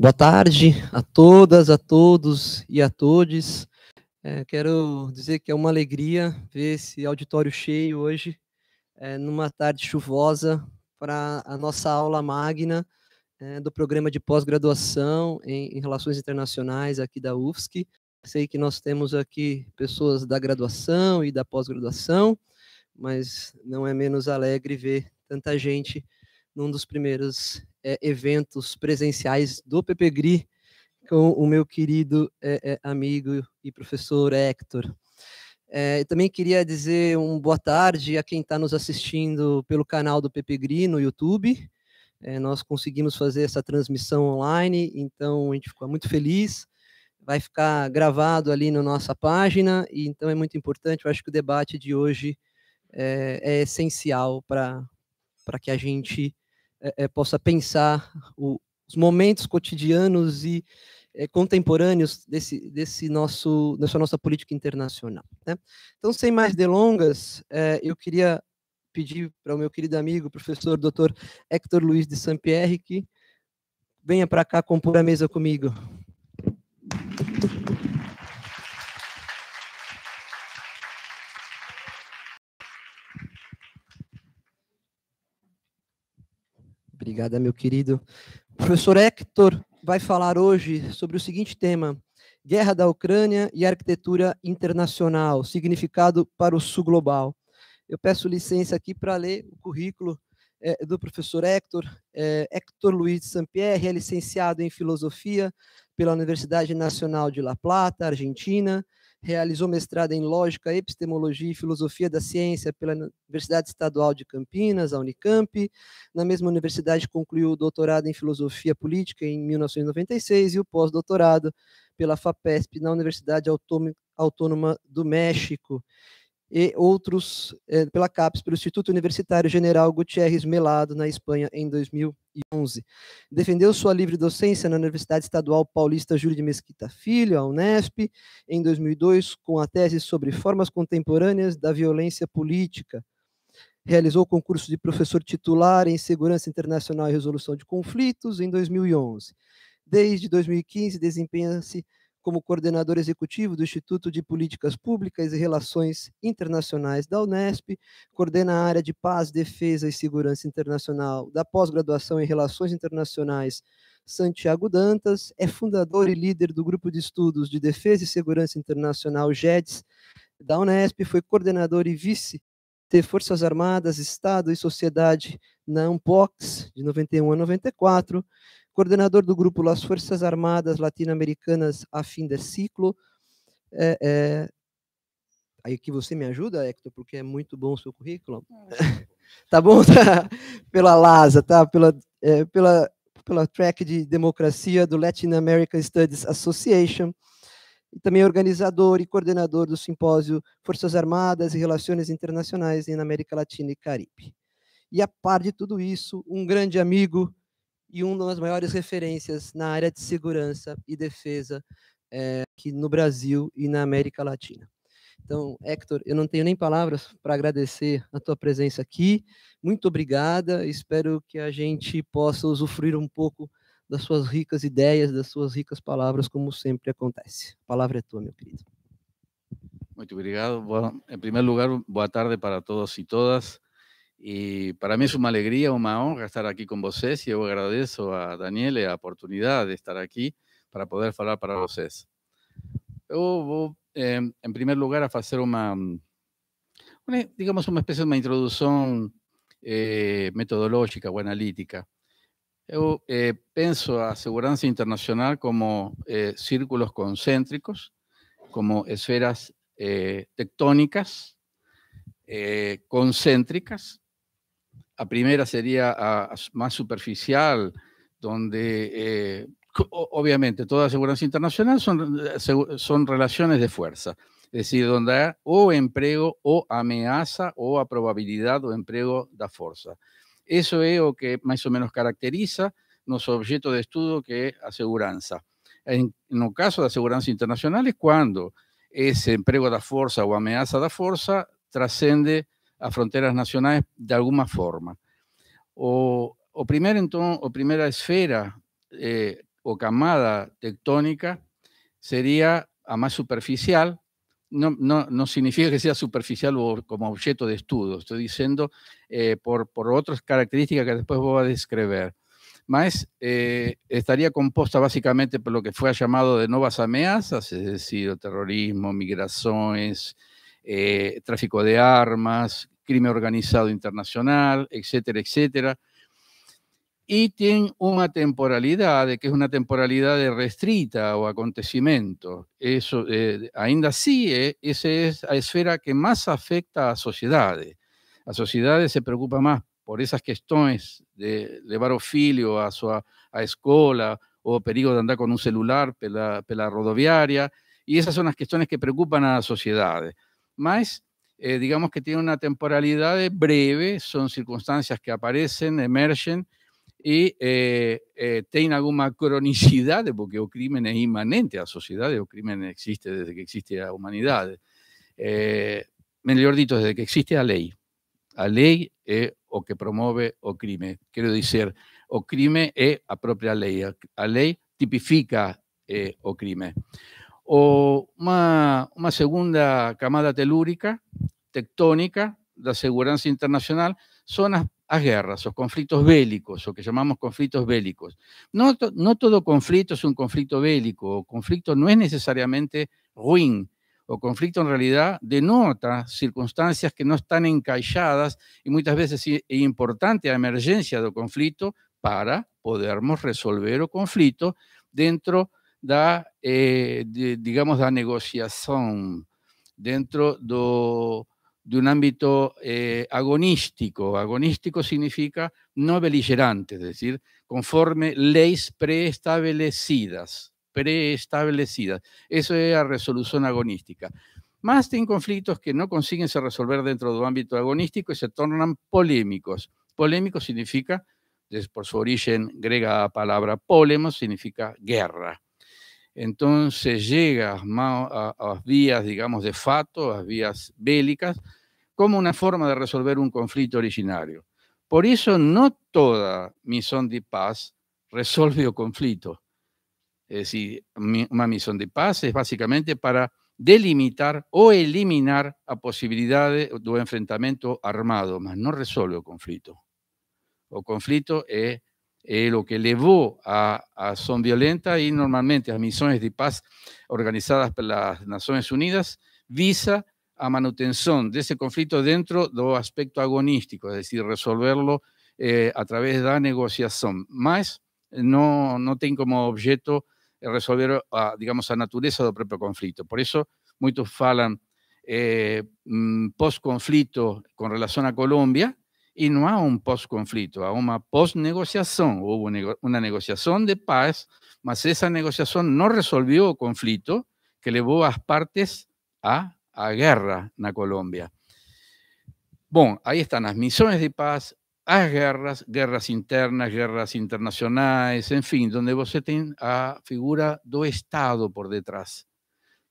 Boa tarde a todas, a todos e a todes. É, quero dizer que é uma alegria ver esse auditório cheio hoje, é, numa tarde chuvosa, para a nossa aula magna é, do programa de pós-graduação em, em, Relações Internacionais aqui da UFSC. Sei que nós temos aqui pessoas da graduação e da pós-graduação, mas não é menos alegre ver tanta gente num dos primeiros é, eventos presenciais do PPGRI com o meu querido é, amigo e professor Hector. É, também queria dizer um boa tarde a quem está nos assistindo pelo canal do PPGRI no YouTube. É, nós conseguimos fazer essa transmissão online, então a gente ficou muito feliz. Vai ficar gravado ali na nossa página, e então é muito importante. Eu acho que o debate de hoje é, é essencial para que a gente é, é, possa pensar o, os momentos cotidianos e é, contemporâneos desse, desse nosso, dessa nossa política internacional. Né? Então, sem mais delongas, é, eu queria pedir para o meu querido amigo, professor doutor Hector Luiz de Pierre, que venha para cá compor a mesa comigo. Obrigada, meu querido. O professor Hector vai falar hoje sobre o seguinte tema: Guerra da Ucrânia e Arquitetura Internacional, significado para o Sul Global. Eu peço licença aqui para ler o currículo é, do professor Hector. É, Hector Luiz Sampierre é licenciado em Filosofia pela Universidade Nacional de La Plata, Argentina, realizou mestrado em Lógica, Epistemologia e Filosofia da Ciência pela Universidade Estadual de Campinas, a Unicamp. Na mesma universidade, concluiu o doutorado em Filosofia Política em 1996 e o pós-doutorado pela FAPESP na Universidade Autônoma do México e outros é, pela CAPES, pelo Instituto Universitário General Gutierrez Melado, na Espanha, em 2011. Defendeu sua livre docência na Universidade Estadual Paulista Júlio de Mesquita Filho, a Unesp, em 2002, com a tese sobre formas contemporâneas da violência política. Realizou o concurso de professor titular em Segurança Internacional e Resolução de Conflitos, em 2011. Desde 2015, desempenha-se como coordenador executivo do Instituto de Políticas Públicas e Relações Internacionais da Unesp, coordena a área de Paz, Defesa e Segurança Internacional da pós-graduação em Relações Internacionais Santiago Dantas, é fundador e líder do Grupo de Estudos de Defesa e Segurança Internacional GEDS da Unesp, foi coordenador e vice de Forças Armadas, Estado e Sociedade na Ampox, de 91 a 94, coordenador do grupo Las Forças Armadas Latino-Americanas a fim de ciclo. É, é, aí que você me ajuda, Hector, porque é muito bom o seu currículo. É. tá bom? Pela LASA, tá? Pela, tá? É, pela, pela track de democracia do Latin American Studies Association. E também é organizador e coordenador do simpósio Forças Armadas e Relações Internacionais na América Latina e Caribe. E a par de tudo isso, um grande amigo, e uma das maiores referências na área de segurança e defesa é, aqui no Brasil e na América Latina. Então, Hector, eu não tenho nem palavras para agradecer a tua presença aqui. Muito obrigada. Espero que a gente possa usufruir um pouco das suas ricas ideias, das suas ricas palavras, como sempre acontece. A palavra é tua, meu querido. Muito obrigado. em primeiro lugar, boa tarde para todos e todas. Y para mí es una alegría, una honra estar aquí con vosotros y yo agradezco a Daniel la oportunidad de estar aquí para poder hablar para vosotros. Yo voy, em, en primer lugar, a hacer una, mm, digamos, una especie de introducción eh, metodológica o analítica. Yo eh, pienso a seguridad internacional como eh, círculos concéntricos, como esferas tectónicas concéntricas la primera sería ah, más superficial, donde eh, obviamente toda seguridad internacional son, eh, son relaciones de fuerza, es decir, donde hay o empleo o amenaza o a probabilidad o empleo da fuerza. Eso es lo que más o menos caracteriza nuestro objeto de estudio que es aseguranza. En, el caso de aseguranza internacional es cuando ese empleo da fuerza o amenaza da fuerza trasciende a fronteras nacionales de alguna forma. O, o, primer, entonces, o primera esfera eh, o camada tectónica sería a más superficial, no, no, no, significa que sea superficial como objeto de estudio, estoy diciendo eh, por, por, otras características que después voy a describir. Más eh, estaría compuesta básicamente por lo que fue llamado de nuevas amenazas, es decir, terrorismo, migraciones, eh, tráfico de armas, crimen organizado internacional, etcétera, etcétera. Y tiene una temporalidad, que es una temporalidad de restrita o acontecimiento. Eso, eh, ainda así, esa es la esfera que más afecta a sociedades. A sociedades se preocupa más por esas cuestiones de llevar o un a su a escuela o peligro de andar con un celular pela, pela rodoviaria. Y esas son las cuestiones que preocupan a la sociedad más eh, digamos que tiene una temporalidad breve, son circunstancias que aparecen, emergen y eh, eh alguna cronicidad, porque porque o crimen es imanente a sociedade, el crimen existe desde que existe la humanidad. Eh, dicho, desde que existe la ley. La ley es o que promueve o crimen. Quiero decir, o crimen es a propia ley, la ley tipifica el eh, crimen o una, segunda camada telúrica, tectónica, la Seguridad internacional, son las guerras, o conflictos bélicos, o que llamamos conflictos bélicos. No no todo conflicto es un conflicto bélico, o conflicto no es necesariamente ruin, o conflicto en realidad, denota circunstancias que no están encaixadas y muchas veces es importante la emergencia del conflicto para podermos resolver el conflicto dentro da, eh, digamos, la negociación dentro de un ámbito eh, agonístico. Agonístico significa no beligerante, es decir, conforme leyes preestablecidas. Preestablecidas. Eso es la resolución agonística. Más en conflictos que no consiguen se resolver dentro un ámbito agonístico y se tornan polémicos. Polémico significa, por su origen griega, la palabra polemos significa guerra entonces llega a, las vías, digamos, de fato, a las vías bélicas, como una forma de resolver un conflicto originario. Por eso no toda misión de paz resuelve el conflicto. Es decir, una misión de paz es básicamente para delimitar o eliminar la posibilidad de enfrentamiento armado, mas no resuelve el conflicto. O conflicto es eh, lo que llevó a acción violenta y normalmente a misiones de paz organizadas por las Naciones Unidas, visa a manutención de ese conflicto dentro del aspecto agonístico, es decir, resolverlo eh, a través de la negociación, más no, no tiene como objeto resolver, a, ah, digamos, la naturaleza del propio conflicto. Por eso, muchos hablan eh, mm, post conflicto con relación a Colombia, y no a un pós conflicto una una hubo una negociación de paz, mas esa negociación no resolvió el conflicto que llevó a las partes a la guerra en Colombia. Bueno, ahí están las misiones de paz, las guerras, guerras internas, guerras internacionales, en fin, donde vos tiene a figura do Estado por detrás,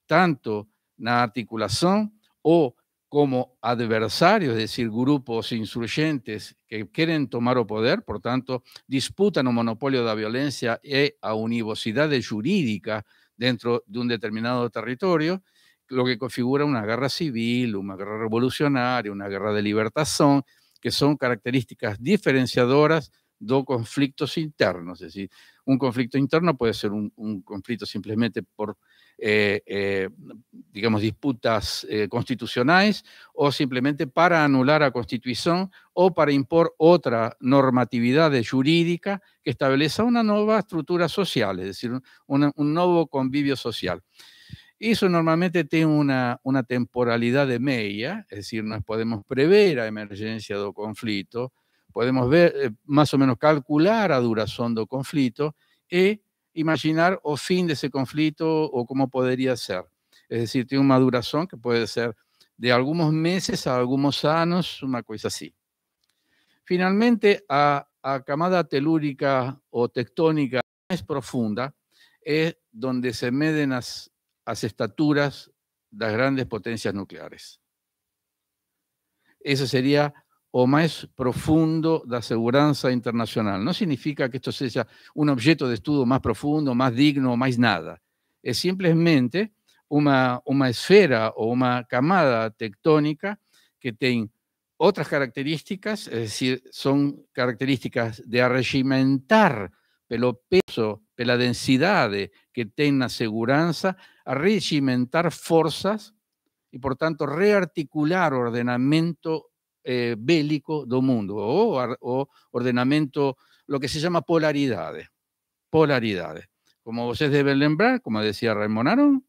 tanto la articulación o como adversarios, es decir, grupos insurgentes que quieren tomar el poder, por tanto, disputan un monopolio de la violencia y e a univocidad jurídica dentro de un determinado territorio, lo que configura una guerra civil, una guerra revolucionaria, una guerra de libertación, que son características diferenciadoras de conflictos internos. Es decir, un conflicto interno puede ser un conflicto simplemente por eh, eh, digamos, disputas eh, constitucionales o simplemente para anular a Constitución o para impor otra normatividad jurídica que establezca una nueva estructura social, es decir, un nuevo convivio social. Eso normalmente tiene una, temporalidad de media, es decir, nos podemos prever a emergencia del conflicto podemos ver, más o menos calcular a duración del conflicto e imaginar o fin de ese conflicto o cómo podría ser. Es decir, tiene una duración que puede ser de algunos meses a algunos años, una cosa así. Finalmente, a, camada telúrica o tectónica más profunda es donde se meden las, las estaturas de las grandes potencias nucleares. Eso sería o más profundo de la seguridad internacional. No significa que esto sea un objeto de estudio más profundo, más digno, o más nada. Es simplemente una, esfera o una camada tectónica que tiene otras características, es decir, son características de arregimentar pelo peso, la densidad que tiene la seguridad arregimentar fuerzas y, por tanto, rearticular ordenamiento eh, bélico del mundo, o, ordenamiento lo que se llama polaridades. Polaridades. Como ustedes deben lembrar, como decía Raymond Aron,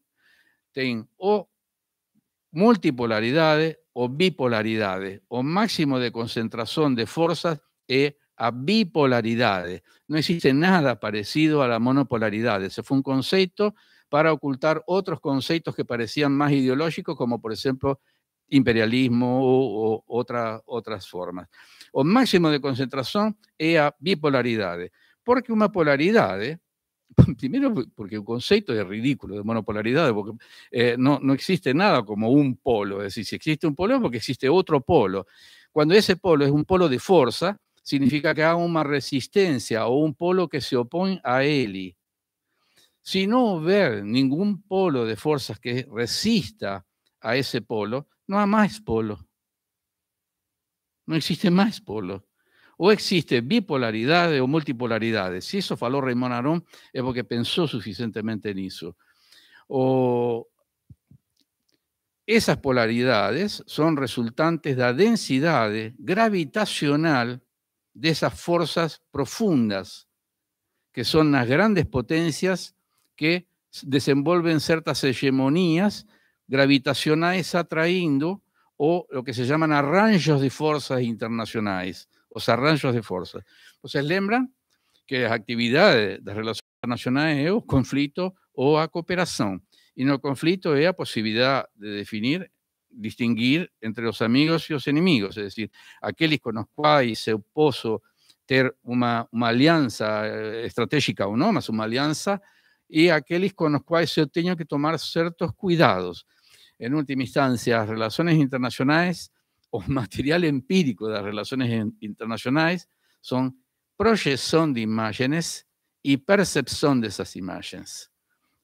ten o multipolaridades o bipolaridades, o máximo de concentración de fuerzas es a bipolaridades. No existe nada parecido a la monopolaridad. Ese fue un concepto para ocultar otros conceptos que parecían más ideológicos, como por ejemplo imperialismo o otras otras formas. O máximo de concentración es a ¿Por porque una polaridad? Eh, primero, porque el concepto es ridículo de monopolaridad, porque eh, no, no existe nada como un polo. Es decir, si existe un polo es porque existe otro polo. Cuando ese polo es un polo de fuerza, significa que hay una resistencia o un polo que se opone a él. Si no ver ningún polo de fuerzas que resista a ese polo, no hay más polo. No existe más polo. O existe bipolaridades o multipolaridades. Si eso faló Raymond Aron es porque pensó suficientemente en eso. O esas polaridades son resultantes de la densidad gravitacional de esas fuerzas profundas, que son las grandes potencias que desenvolven ciertas hegemonías gravitacionales atrayendo o lo que se llaman arranjos de fuerzas internacionales, o sea, de fuerzas. Entonces, lembran que las actividades de relaciones internacionales es conflicto o a cooperación. Y no conflicto es la posibilidad de definir, distinguir entre los amigos y los enemigos, es decir, aquellos con los cuales se opuso tener una, alianza eh, estratégica o no, más una alianza, y aquellos con los cuales yo tengo que tomar ciertos cuidados en última instancia, las relaciones internacionales o material empírico de las relaciones internacionales son proyección de imágenes y percepción de esas imágenes.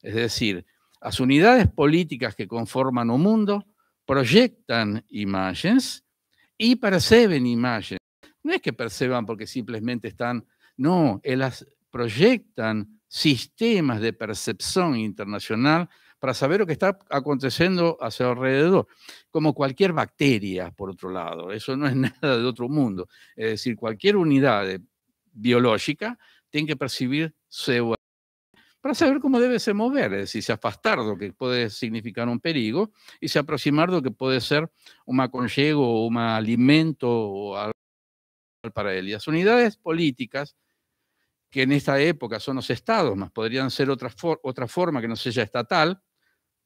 Es decir, las unidades políticas que conforman un mundo proyectan imágenes y perciben imágenes. No es que perciban porque simplemente están, no, ellas proyectan sistemas de percepción internacional para saber lo que está aconteciendo a su alrededor, como cualquier bacteria, por otro lado. Eso no es nada de otro mundo. Es decir, cualquier unidad biológica tiene que percibir CO para saber cómo debe se mover, es decir, se afastar lo que puede significar un peligro y se aproximar lo que puede ser un aconllego o un alimento o algo para él. Y las unidades políticas que en esta época son los estados, más podrían ser otra, otra forma que no sea estatal,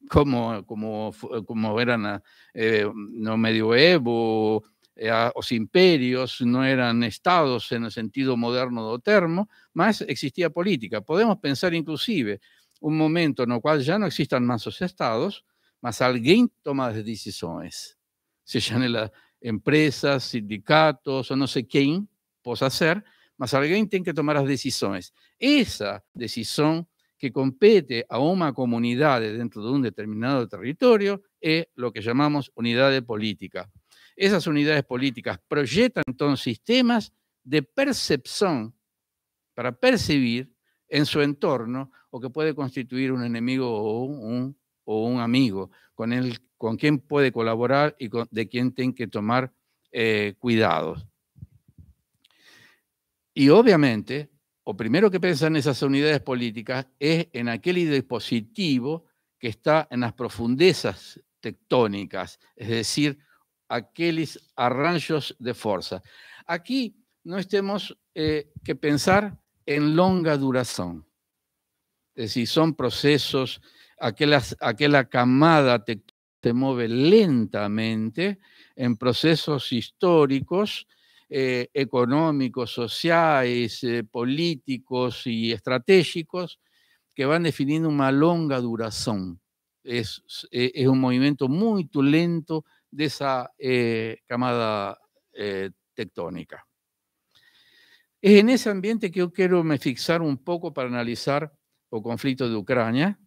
como, como, como eran eh, no medioevo los eh, imperios, no eran estados en el sentido moderno del termo, más existía política. Podemos pensar inclusive un momento en el cual ya no existan más los estados, más alguien toma decisiones, se en las empresas, sindicatos o no sé quién, puede hacer, mas alguien tiene que tomar las decisiones. Esa decisión que compete a una comunidad dentro de un determinado territorio es lo que llamamos unidad política. Esas unidades políticas proyectan entonces sistemas de percepción para percibir en su entorno o que puede constituir un enemigo o un, amigo con, quien puede colaborar y de quien tiene que tomar eh, cuidados. Y obviamente, lo primero que piensan esas unidades políticas es en aquel dispositivo que está en las profundezas tectónicas, es decir, aquellos arranjos de fuerza. Aquí no estemos eh, que pensar en longa duración, es decir, son procesos, aquella camada tectónica se mueve lentamente en procesos históricos eh, económicos, sociales, eh, políticos y estratégicos que van definiendo una longa duración. Eh, es, un movimiento muy lento de esa camada tectónica. Es en ese ambiente que yo quiero me fijar un poco para analizar el conflicto de Ucrania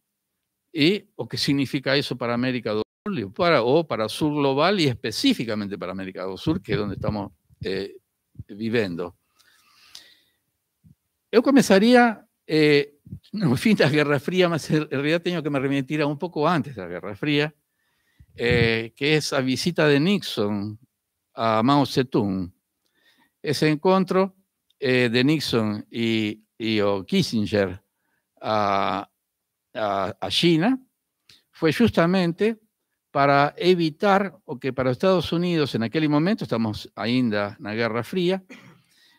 y o qué significa eso para América del Sur para, o para Sur global y específicamente para América del Sur, que es donde estamos eh, Yo yo comenzaría eh, no de la Guerra Fría, más en realidad tengo que me remitir a un poco antes de la Guerra Fría, eh, que es la visita de Nixon a Mao Zedong. Ese encuentro eh, de Nixon y Kissinger a, China fue justamente para evitar, o que para Estados Unidos en aquel momento, estamos ainda en la Guerra Fría,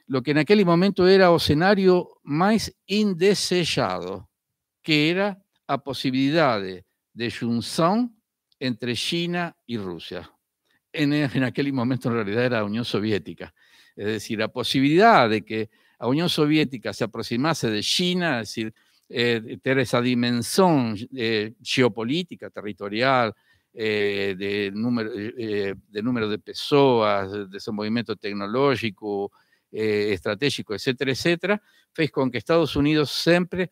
lo que en aquel momento era el escenario más indeseado que era la posibilidad de unión entre China y Rusia. En, aquel momento en realidad era la Unión Soviética. Es decir, la posibilidad de que la Unión Soviética se aproximase de China, es decir, eh, tener esa dimensión eh, geopolítica, territorial, eh, eh, eh, de, número, de número de personas, de ese movimiento tecnológico, estratégico, etcétera, etcétera, fez con que Estados Unidos siempre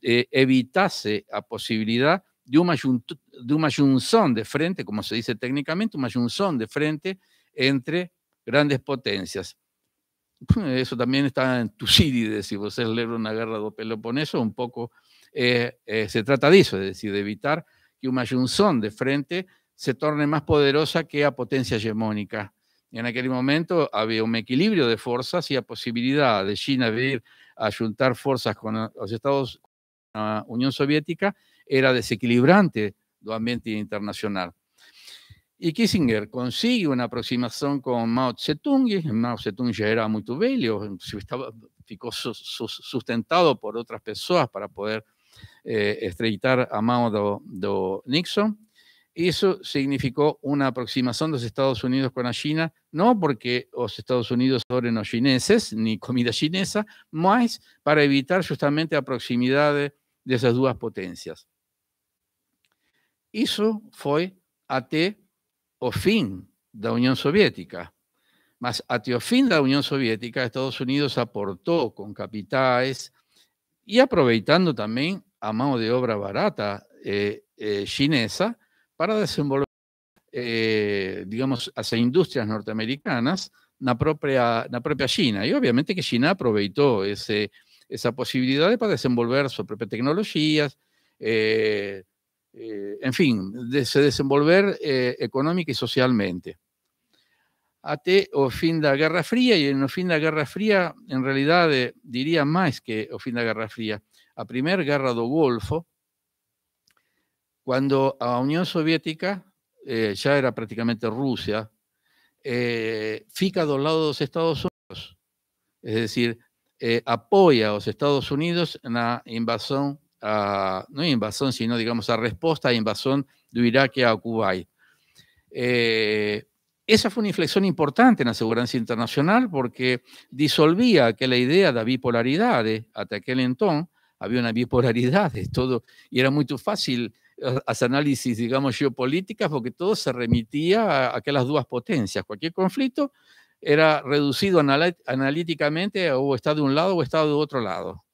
evitase la posibilidad de una, de una junción de frente, como se dice técnicamente, una junción de frente entre grandes potencias. Eso también está en Tucídides, si vos leer una guerra do Peloponeso, un poco se trata de eso, es decir, de evitar que junción de frente se torne más poderosa que a potencia hegemónica. en aquel momento había un equilibrio de fuerzas y la posibilidad de China de ir a juntar fuerzas con los Estados con la Unión Soviética era desequilibrante del ambiente internacional. Y Kissinger consigue una aproximación con Mao Zedong, Mao Zedong ya era muy bello, estaba, ficó sustentado por otras personas para poder estreitar eh, a Mao do, do Nixon. significó una una de los Estados Unidos con China, no porque los Estados Unidos adorem los chineses, ni comida chinesa, más para evitar justamente la a esas dos potencias. Eso fue foi el o de la Unión Soviética. Mas el o de la Unión Soviética, Estados Unidos aportó con capitales y aproveitando también a mano de obra barata eh, eh, chinesa para desenvolver, eh, digamos, hacia industrias norteamericanas la propia, la propia China. Y obviamente que China aprovechó ese, esa posibilidad para desenvolver sus propias tecnologías, en fin, de, se desenvolver económica y socialmente até o fin de la Guerra Fría, y en el fin de la Guerra Fría, en realidad, diría más que o fin de la Guerra Fría, a Primera Guerra del Golfo, cuando la Unión Soviética eh, ya era prácticamente Rusia, eh, fica del lado los Estados Unidos, es decir, eh, apoya a los Estados Unidos en la invasión, a, no invasión, sino, digamos, a respuesta a invasión de Irak a Kuwait. Eh, esa fue una inflexión importante en la seguridad internacional porque disolvía aquella idea de bipolaridad hasta aquel entonces había una bipolaridad, es todo, y era muy fácil eh, hacer análisis, digamos, geopolíticas, porque todo se remitía a aquellas dos potencias. Cualquier conflicto era reducido analíticamente o está de un lado o está de otro lado.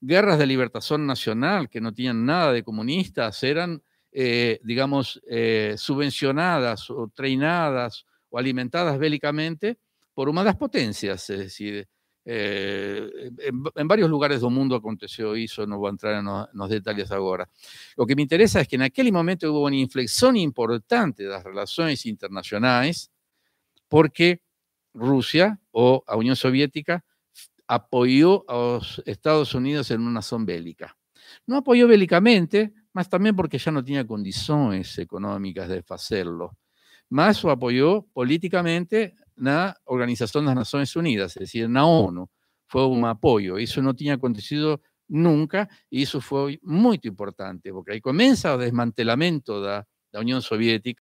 Guerras de libertación nacional que no tenían nada de comunistas eran, eh, digamos, eh, subvencionadas o treinadas o alimentadas bélicamente por las potencias, es decir, eh, en, varios lugares del mundo aconteció eso no voy a entrar en los detalles ahora. Lo que me interesa es que en aquel momento hubo una inflexión importante de las relaciones internacionales porque Rusia o la Unión Soviética a los Estados Unidos en una zona bélica. No apoyó bélicamente, más también porque ya no tenía condiciones económicas de Más lo apoyó políticamente la Organización de las Naciones Unidas, es decir, la ONU. Fue un apoyo. Eso no tenía acontecido nunca y eso fue muy importante, porque ahí comienza el desmantelamiento de la Unión Soviética,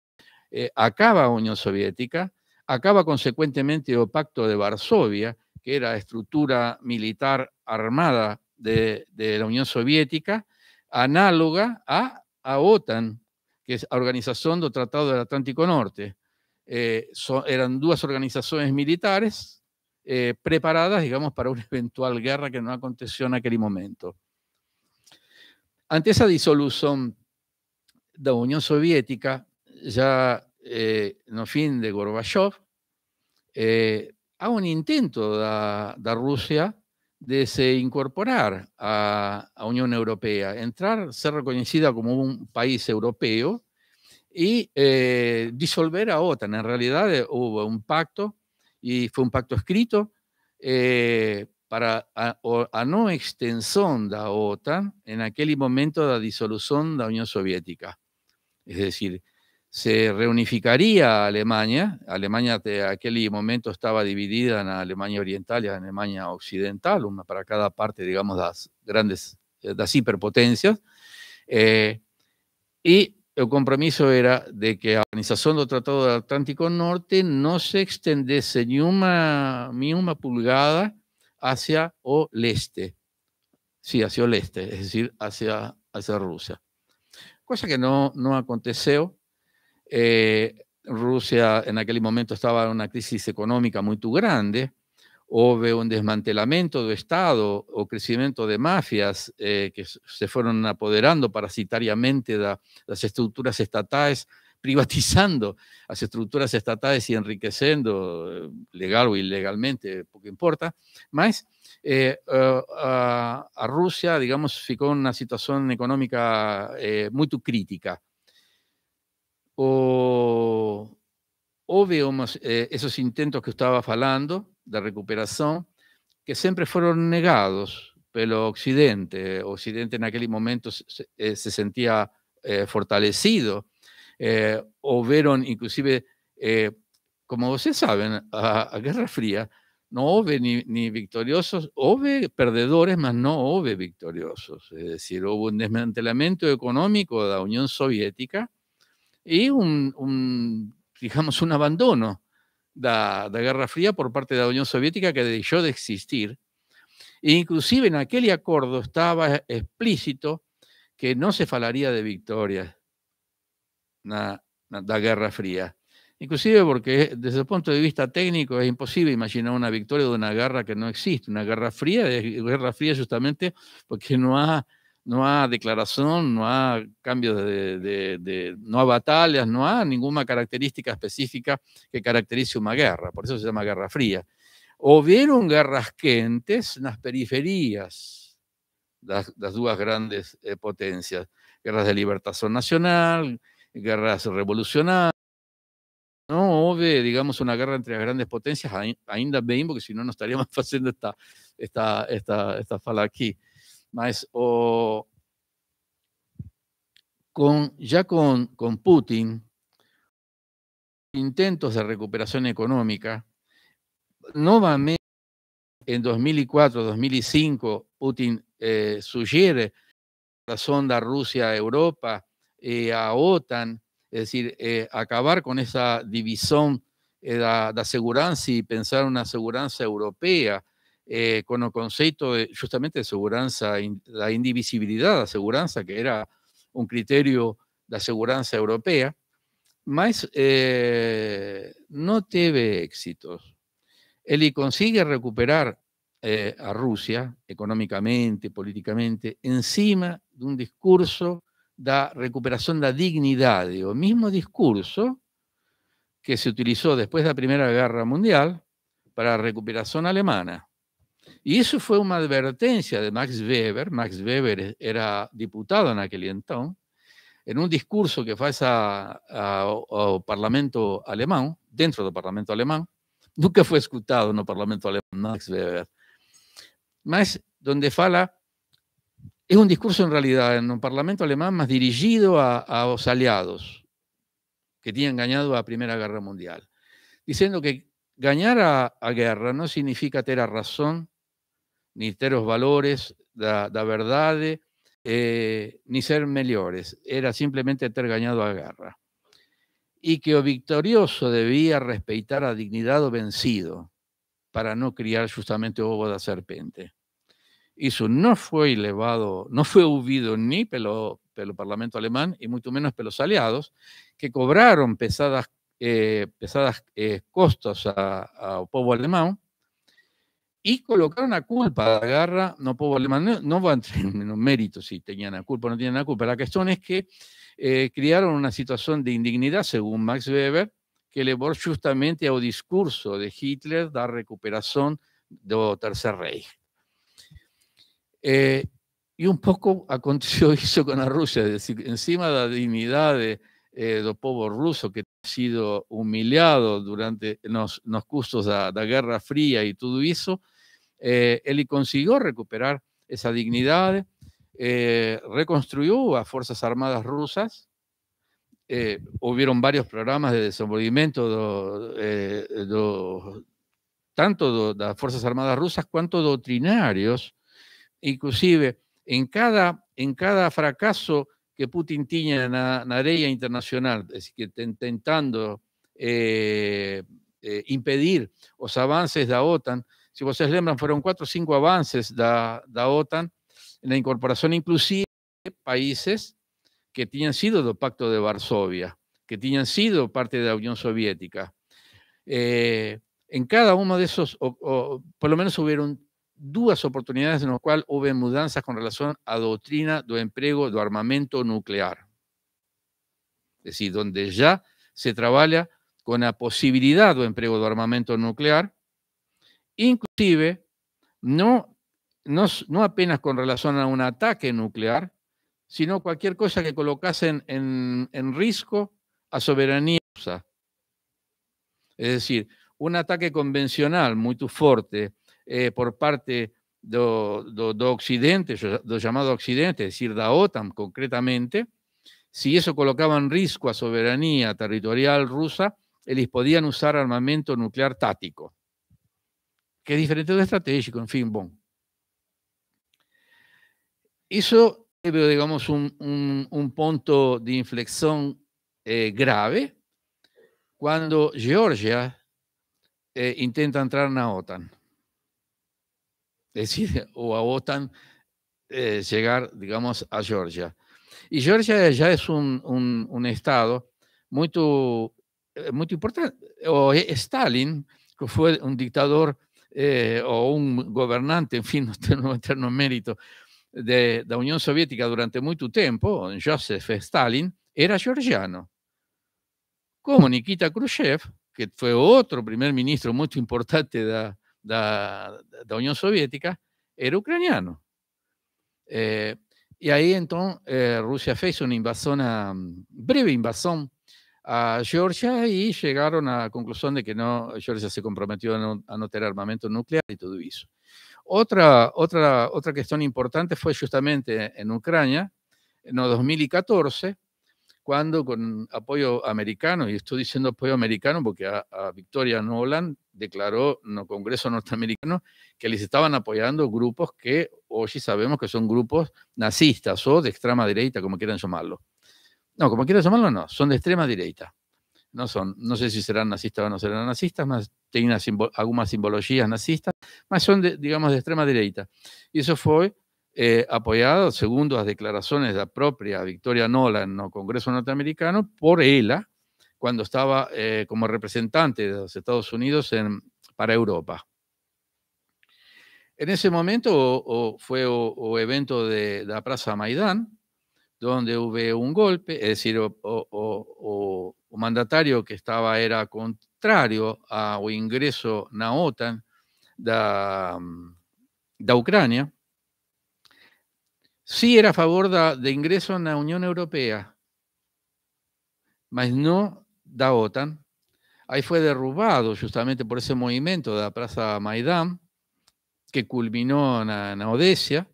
eh, acaba la Unión Soviética, acaba consecuentemente, el Pacto de Varsovia, que era estructura militar armada de, la Unión Soviética, análoga a, a OTAN, que es la Organización del Tratado del Atlántico Norte. Eh, eran dos organizaciones militares eh, preparadas, digamos, para una eventual guerra que no aconteció en aquel momento. Ante esa disolución de la Unión Soviética, ya eh, no fin de Gorbachev, eh, un intento de Rusia de se incorporar a, la Unión Europea, entrar, ser reconocida como un país europeo, y eh, disolver a OTAN. En realidad eh, hubo un pacto y fue un pacto escrito eh, para a, no extensión de la OTAN en aquel momento de la disolución de la Unión Soviética. Es decir, se reunificaría Alemania, Alemania de aquel momento estaba dividida en Alemania Oriental y Alemania Occidental, una para cada parte, digamos, de las grandes, de las hiperpotencias, y el compromiso era de que la organización del Tratado del Atlántico Norte no se extendiese ni una, pulgada hacia el este. Sí, hacia el este, es decir, hacia, hacia Rusia. Cosa que no, no aconteceu. Eh, Rusia en aquel momento estaba en una crisis económica muy grande hubo un desmantelamiento del Estado, o crecimiento de mafias eh, que se fueron apoderando parasitariamente de las estructuras estatales privatizando las estructuras estatales y enriqueciendo eh, legal o ilegalmente, porque importa, más eh, a, Rusia, digamos, ficou una situación económica muy crítica. O, hubo eh, esos intentos que estaba hablando falando recuperación recuperación que siempre fueron negados por Occidente. Occidente en aquel momento se, eh, sentía eh, fortalecido. Hubo, inclusive, como ustedes saben, a, Guerra Fría, no hubo ni, victoriosos, hubo perdedores, mas no hubo victoriosos. Es decir, hubo un desmantelamiento económico de la Unión Soviética y un digamos, un abandono de la Guerra Fría por parte de la Unión Soviética que dejó de existir. E inclusive en aquel acuerdo estaba explícito que no se falaría de victoria de la Guerra Fría. Inclusive porque desde el punto de vista técnico es imposible imaginar una victoria de una guerra que no existe. Una guerra fría es guerra fría justamente porque no ha no ha declaración, no ha cambios de, no ha batallas, no ha ninguna característica específica que caracterice una guerra, por eso se llama Guerra Fría. Hubieron guerras quentes en las periferias, las, las dos grandes eh, potencias, guerras de libertación nacional, guerras revolucionarias, no hubo, digamos, una guerra entre las grandes potencias, ainda bien, porque si no, no estaríamos haciendo esta, esta, esta, esta fala aquí. Mas o ya con, con Putin, intentos de recuperación económica, nuevamente en 2004, 2005, Putin eh, sugiere la sonda Rusia Europa, eh, a OTAN, es decir, eh, acabar con esa división de, de seguridad y pensar una seguridad europea, eh, con el concepto de, justamente de seguridad la indivisibilidad la seguridad que era un criterio de la seguridad europea, más eh, no tuvo teve éxitos. Él consigue recuperar eh, a Rusia, económicamente, políticamente, encima de un discurso de recuperación de la dignidad, el mismo discurso que se utilizó después de la Primera Guerra Mundial para la recuperación alemana. Y eso fue una advertencia de Max Weber, Max Weber e-, era diputado en aquel entonces, en un discurso que fue al Parlamento alemán, dentro del Parlamento alemán, nunca fue escuchado en el Parlamento alemán Max Weber, más donde fala es un discurso en realidad en un parlamento alemán más dirigido a, los aliados que tenían ganado la Primera Guerra Mundial, diciendo que ganar a, a guerra no significa tener razón ni tener valores da, la verdad, eh, ni ser mejores. era simplemente ter ganado a guerra. Y que o victorioso debía respetar a dignidad o vencido para no criar justamente ovo de serpente. eso no fue elevado no fue huido ni pelo, pelo Parlamento alemán y mucho menos los aliados, que cobraron pesadas, eh, pesadas eh, costas al pueblo alemán, y colocaron a culpa la guerra, no puedo no, no va a entrar en un mérito si tenían la culpa o no tenían la culpa. La cuestión es que eh, crearon una situación de indignidad, según Max Weber, que elevó justamente al discurso de Hitler da recuperación del Tercer Rey. Eh, y un poco aconteció eso con la Rusia, es decir, encima de la dignidad de, eh, del pueblo ruso que ha sido humillado durante los, los cursos de la Guerra Fría y todo eso, eh, él consiguió recuperar esa dignidad, eh, reconstruyó a Fuerzas Armadas rusas, eh, hubieron varios programas de desenvolvimiento, eh, tanto de las Fuerzas Armadas rusas cuanto doctrinarios, inclusive en cada, en cada fracaso que Putin tiene en la, arena internacional, es que intentando eh, impedir los avances de la OTAN, si se lembran, fueron cuatro o cinco avances de la OTAN en la incorporación inclusive, de países que tenían sido del Pacto de Varsovia, que tenían sido parte de la Unión Soviética. Eh, en cada uno de esos, por lo menos, hubieron dos oportunidades en las cuales hubo mudanzas con relación a doctrina do empleo do armamento nuclear. Es decir, donde ya se trabaja con la posibilidad do empleo do armamento nuclear inclusive no, no, no apenas con relación a un ataque nuclear, sino cualquier cosa que colocasen en, en riesgo a soberanía rusa. Es decir, un ataque convencional muy fuerte eh, por parte de Occidente, de llamado Occidente, es decir, la OTAN concretamente, si eso colocaba en riesgo a soberanía territorial rusa, ellos podían usar armamento nuclear táctico que es diferente de estratégico, en fin, bon. Eso es, eh, digamos, un, punto de inflexión eh, grave cuando Georgia eh, intenta entrar en la OTAN. Es decir, o a OTAN llegar, digamos, a Georgia. Y Georgia ya es un, estado muy, muy importante. O Stalin, que fue un dictador eh, o un gobernante, en fin, no tengo mérito, de la Unión Soviética durante mucho tiempo, Joseph Stalin, era georgiano. Como Nikita Khrushchev, que fue otro primer ministro muy importante de la Unión Soviética, era ucraniano. Eh, y ahí entonces eh, Rusia hizo una invasión, breve invasión a Georgia y llegaron a la conclusión de que no, Georgia se comprometió a no, tener armamento nuclear y todo eso. Otra, otra, otra cuestión importante fue justamente en Ucrania, en 2014, cuando con apoyo americano, y estoy diciendo apoyo americano porque a, a, Victoria Nolan declaró en el Congreso norteamericano que les estaban apoyando grupos que hoy sabemos que son grupos nazistas o de extrema derecha, como quieran llamarlo no, como quieras llamarlo, no, son de extrema derecha. No son, no sé si serán nazistas o no serán nazistas, más tienen algunas simbologías nazistas, más son, de, digamos, de extrema derecha. Y eso fue eh, apoyado, según las declaraciones de la propia Victoria Nolan, el Congreso norteamericano, por ella, cuando estaba eh, como representante de los Estados Unidos en, para Europa. En ese momento fue el evento de, de la Plaza Maidán, donde hubo un golpe, es decir, o, mandatario que estaba era contrario ingreso ingreso na OTAN da, mm, da Ucrania, era a favor da, de la na Unión Europea, mas no da OTAN. Ahí fue derrubado justamente por ese movimiento de la Plaza Maidán que culminó en Odesia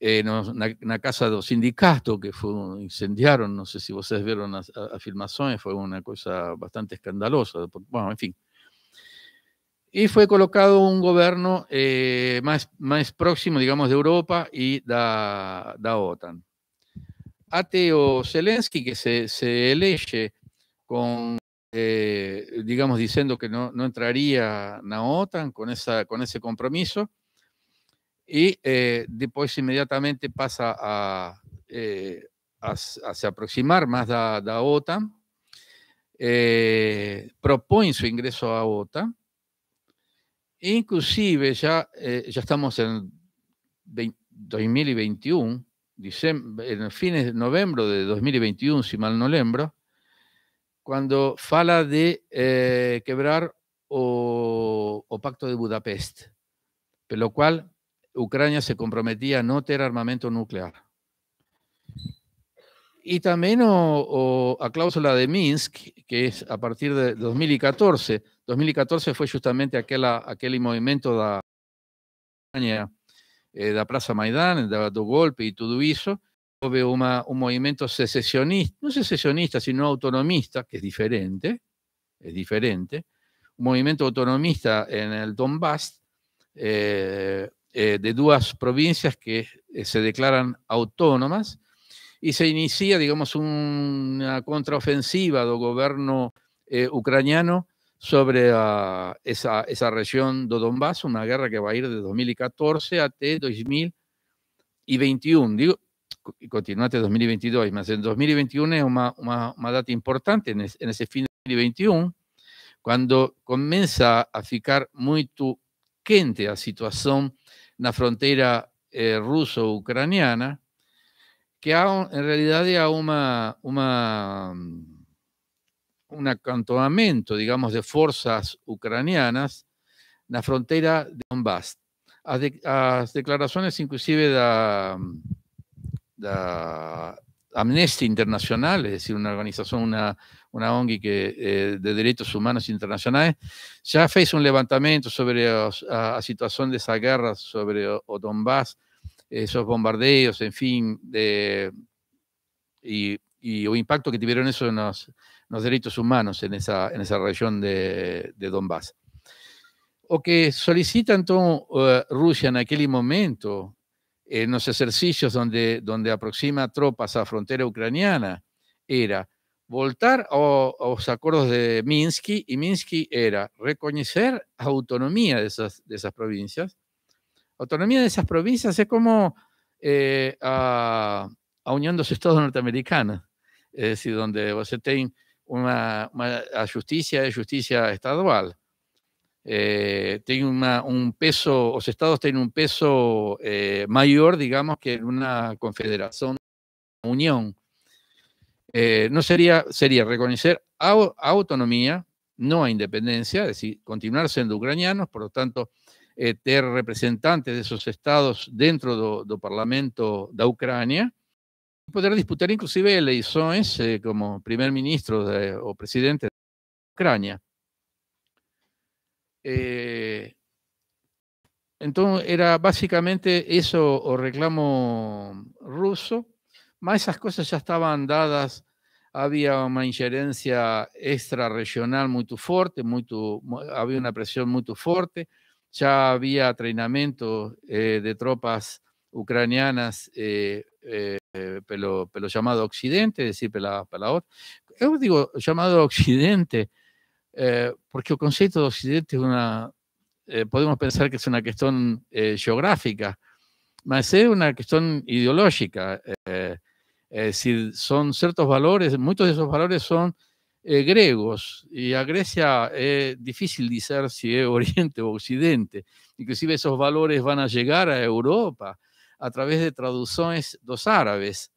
en eh, la casa de los sindicatos que fue, incendiaron, no sé si ustedes vieron las afirmaciones, fue una cosa bastante escandalosa, bueno, en fin. Y fue colocado un gobierno eh, más, más próximo, digamos, de Europa y de la OTAN. Ateo Zelensky, que se, se con, eh, digamos, diciendo que no, no entraría la OTAN con, esa, con ese compromiso, y eh, después inmediatamente pasa a, eh, a, se aproximar más de la OTAN, eh, propone su ingreso a OTAN, inclusive ya, eh, ya estamos en 2021, diciembre, en fines de noviembre de 2021, si mal no lembro, cuando fala de eh, quebrar o, Pacto de Budapest, lo cual Ucrania se comprometía a no tener armamento nuclear. Y también o, a cláusula de Minsk, que es a partir de 2014. 2014 fue justamente aquel aquel movimiento de Ucrania eh, maidán Plaza Maidan, golpe y todo eso. hubo un movimiento secesionista, no secesionista, sino autonomista, que es diferente, es diferente. Un movimiento autonomista en el Donbass, eh, eh, de dos provincias que eh, se declaran autónomas y se inicia, digamos, una contraofensiva del gobierno eh, ucraniano sobre ah, esa, región de Donbass, una guerra que va a ir de 2014 hasta 2021. Digo, continúa hasta 2022, más en 2021 es una, data importante en, ese fin de 2021, cuando comienza a ficar muy quente la situación la frontera eh, ruso-ucraniana, que en realidad hay una una, mm, digamos, de fuerzas ucranianas la frontera de Donbass. Las declaraciones, inclusive, de... la mm, Amnesty Internacional, es decir, una organización, una, ONG que, eh, de derechos humanos internacionales, ya fez un levantamiento sobre la situación de esa guerra, sobre o, Donbass, esos bombardeos, en fin, de, y, y, impacto que tuvieron eso en los, derechos humanos en esa, en esa región de, de Donbass. O que solicita entonces eh, Rusia en aquel momento en los ejercicios donde, donde aproxima tropas a frontera ucraniana era voltar a, los acuerdos de Minsk y Minsk era reconocer autonomía de esas, de esas provincias. Autonomía de esas provincias es como eh, a, Unión de los Estados Norteamericanos, es decir, donde usted tiene una, justicia de justicia estadual eh, un peso, los estados tienen un peso eh, mayor, digamos, que en una confederación, unión. Eh, no sería, sería reconocer a, autonomía, no a independencia, es decir, continuar siendo ucranianos, por lo tanto, eh, tener representantes de esos estados dentro del Parlamento de Ucrania, y poder disputar inclusive elecciones como primer ministro o presidente de Ucrania. Eh, entonces era básicamente eso o reclamo ruso, más esas cosas ya estaban dadas, había una injerencia extrarregional muy fuerte, muy, había una presión muy fuerte, ya había entrenamiento eh, de tropas ucranianas eh, eh llamado Occidente, es decir, pela, yo digo llamado Occidente, eh, porque el concepto de Occidente es una eh, podemos pensar que es una cuestión eh, geográfica, pero es una cuestión ideológica. Eh, si son ciertos valores, muchos de esos valores son griegos y a Grecia es difícil decir si es Oriente o Occidente. Inclusive esos valores van a llegar a Europa a través de traducciones dos árabes,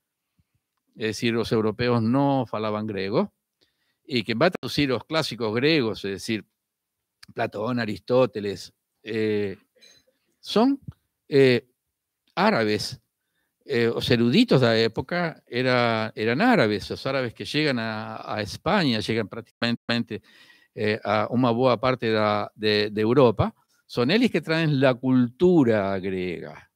es decir, los europeos no falaban griego, y que va a traducir los clásicos griegos, es decir, Platón, Aristóteles, eh, son eh, árabes, los eh, eruditos de la época era, eran árabes, los árabes que llegan a, España, llegan prácticamente a una buena parte de, de Europa, son ellos que traen la cultura griega.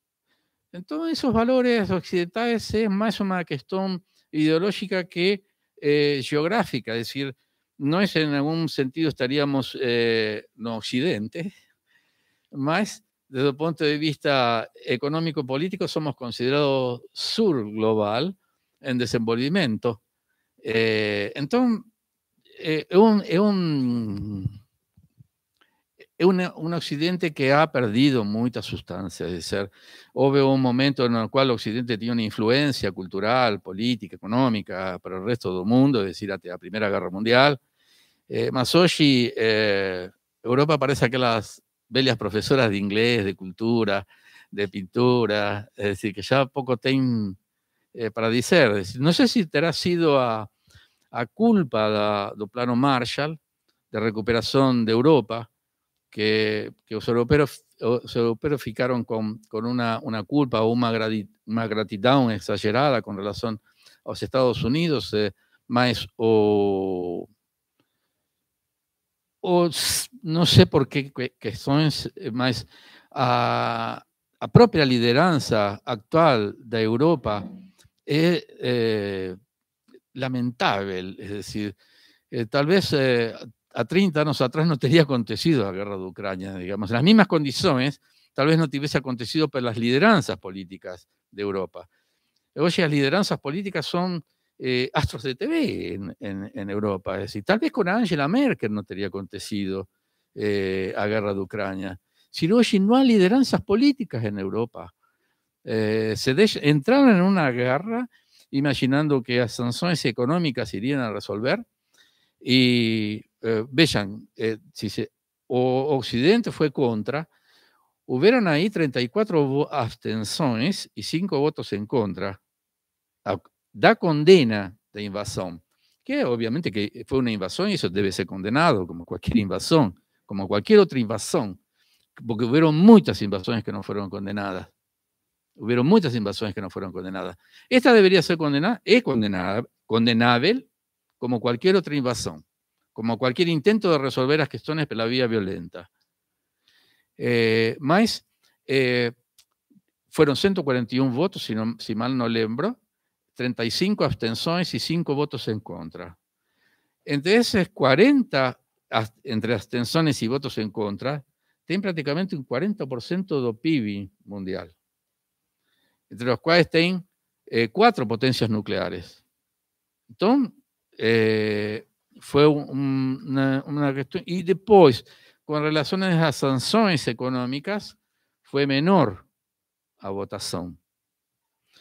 Entonces, esos valores occidentales es más una cuestión ideológica que eh, geográfica, es decir, no es en algún sentido estaríamos eh, no occidente, más desde el punto de vista económico-político somos considerados sur global en desenvolvimiento. Eh, entonces, eh, es un es un, un Occidente que ha perdido mucha sustancia, ser ser. veo un momento en el cual Occidente tiene una influencia cultural, política, económica para el resto del mundo, es decir, hasta Primera Primera Guerra Mundial, eh, hoy eh, Europa parece que las bellas profesoras de inglés, de cultura, de pintura, es decir, que ya poco tienen eh, para Decir, sé sé si ha sido a, culpa del plano Marshall, de recuperación de Europa, que, que europeos, ficaron con, con una, una, culpa o una, gratitud exagerada con relación a los Estados Unidos, eh, más o, no sé por qué son eh, más a, a propia lideranza actual de Europa es eh, lamentable. Es decir, tal vez a 30 años atrás no tenía acontecido la guerra de Ucrania, digamos. En las mismas condiciones, tal vez no te hubiese acontecido por las lideranzas políticas de Europa. Oye, las lideranzas políticas son eh, astros de TV en, Europa. Es decir, tal vez con Angela Merkel no tenía acontecido eh, la guerra de Ucrania. Sino, oye, no hay lideranzas políticas en Europa. Eh, se entraron en una guerra imaginando que las sanciones económicas irían a resolver y eh, vean, eh, si se, Occidente fue contra, hubieron ahí 34 abstenciones y 5 votos en contra. Da condena de invasión, que obviamente que fue una invasión y eso debe ser condenado, como cualquier invasión, como cualquier otra invasión, porque hubieron muchas invasiones que no fueron condenadas. Hubieron muchas invasiones que no fueron condenadas. Esta debería ser condenada, es condenada, condenable como cualquier otra invasión como cualquier intento de resolver las cuestiones por la vía violenta. Eh, más, eh, fueron 141 votos, si, mal no lembro, 35 abstenciones y 5 votos en contra. Entre esos 40, entre abstenciones y votos en contra, tienen prácticamente un 40% del PIB mundial, entre los cuales tienen eh, cuatro potencias nucleares. Entonces, eh, fue una, cuestión. Y después, con relación a las sanciones económicas, fue menor a votación.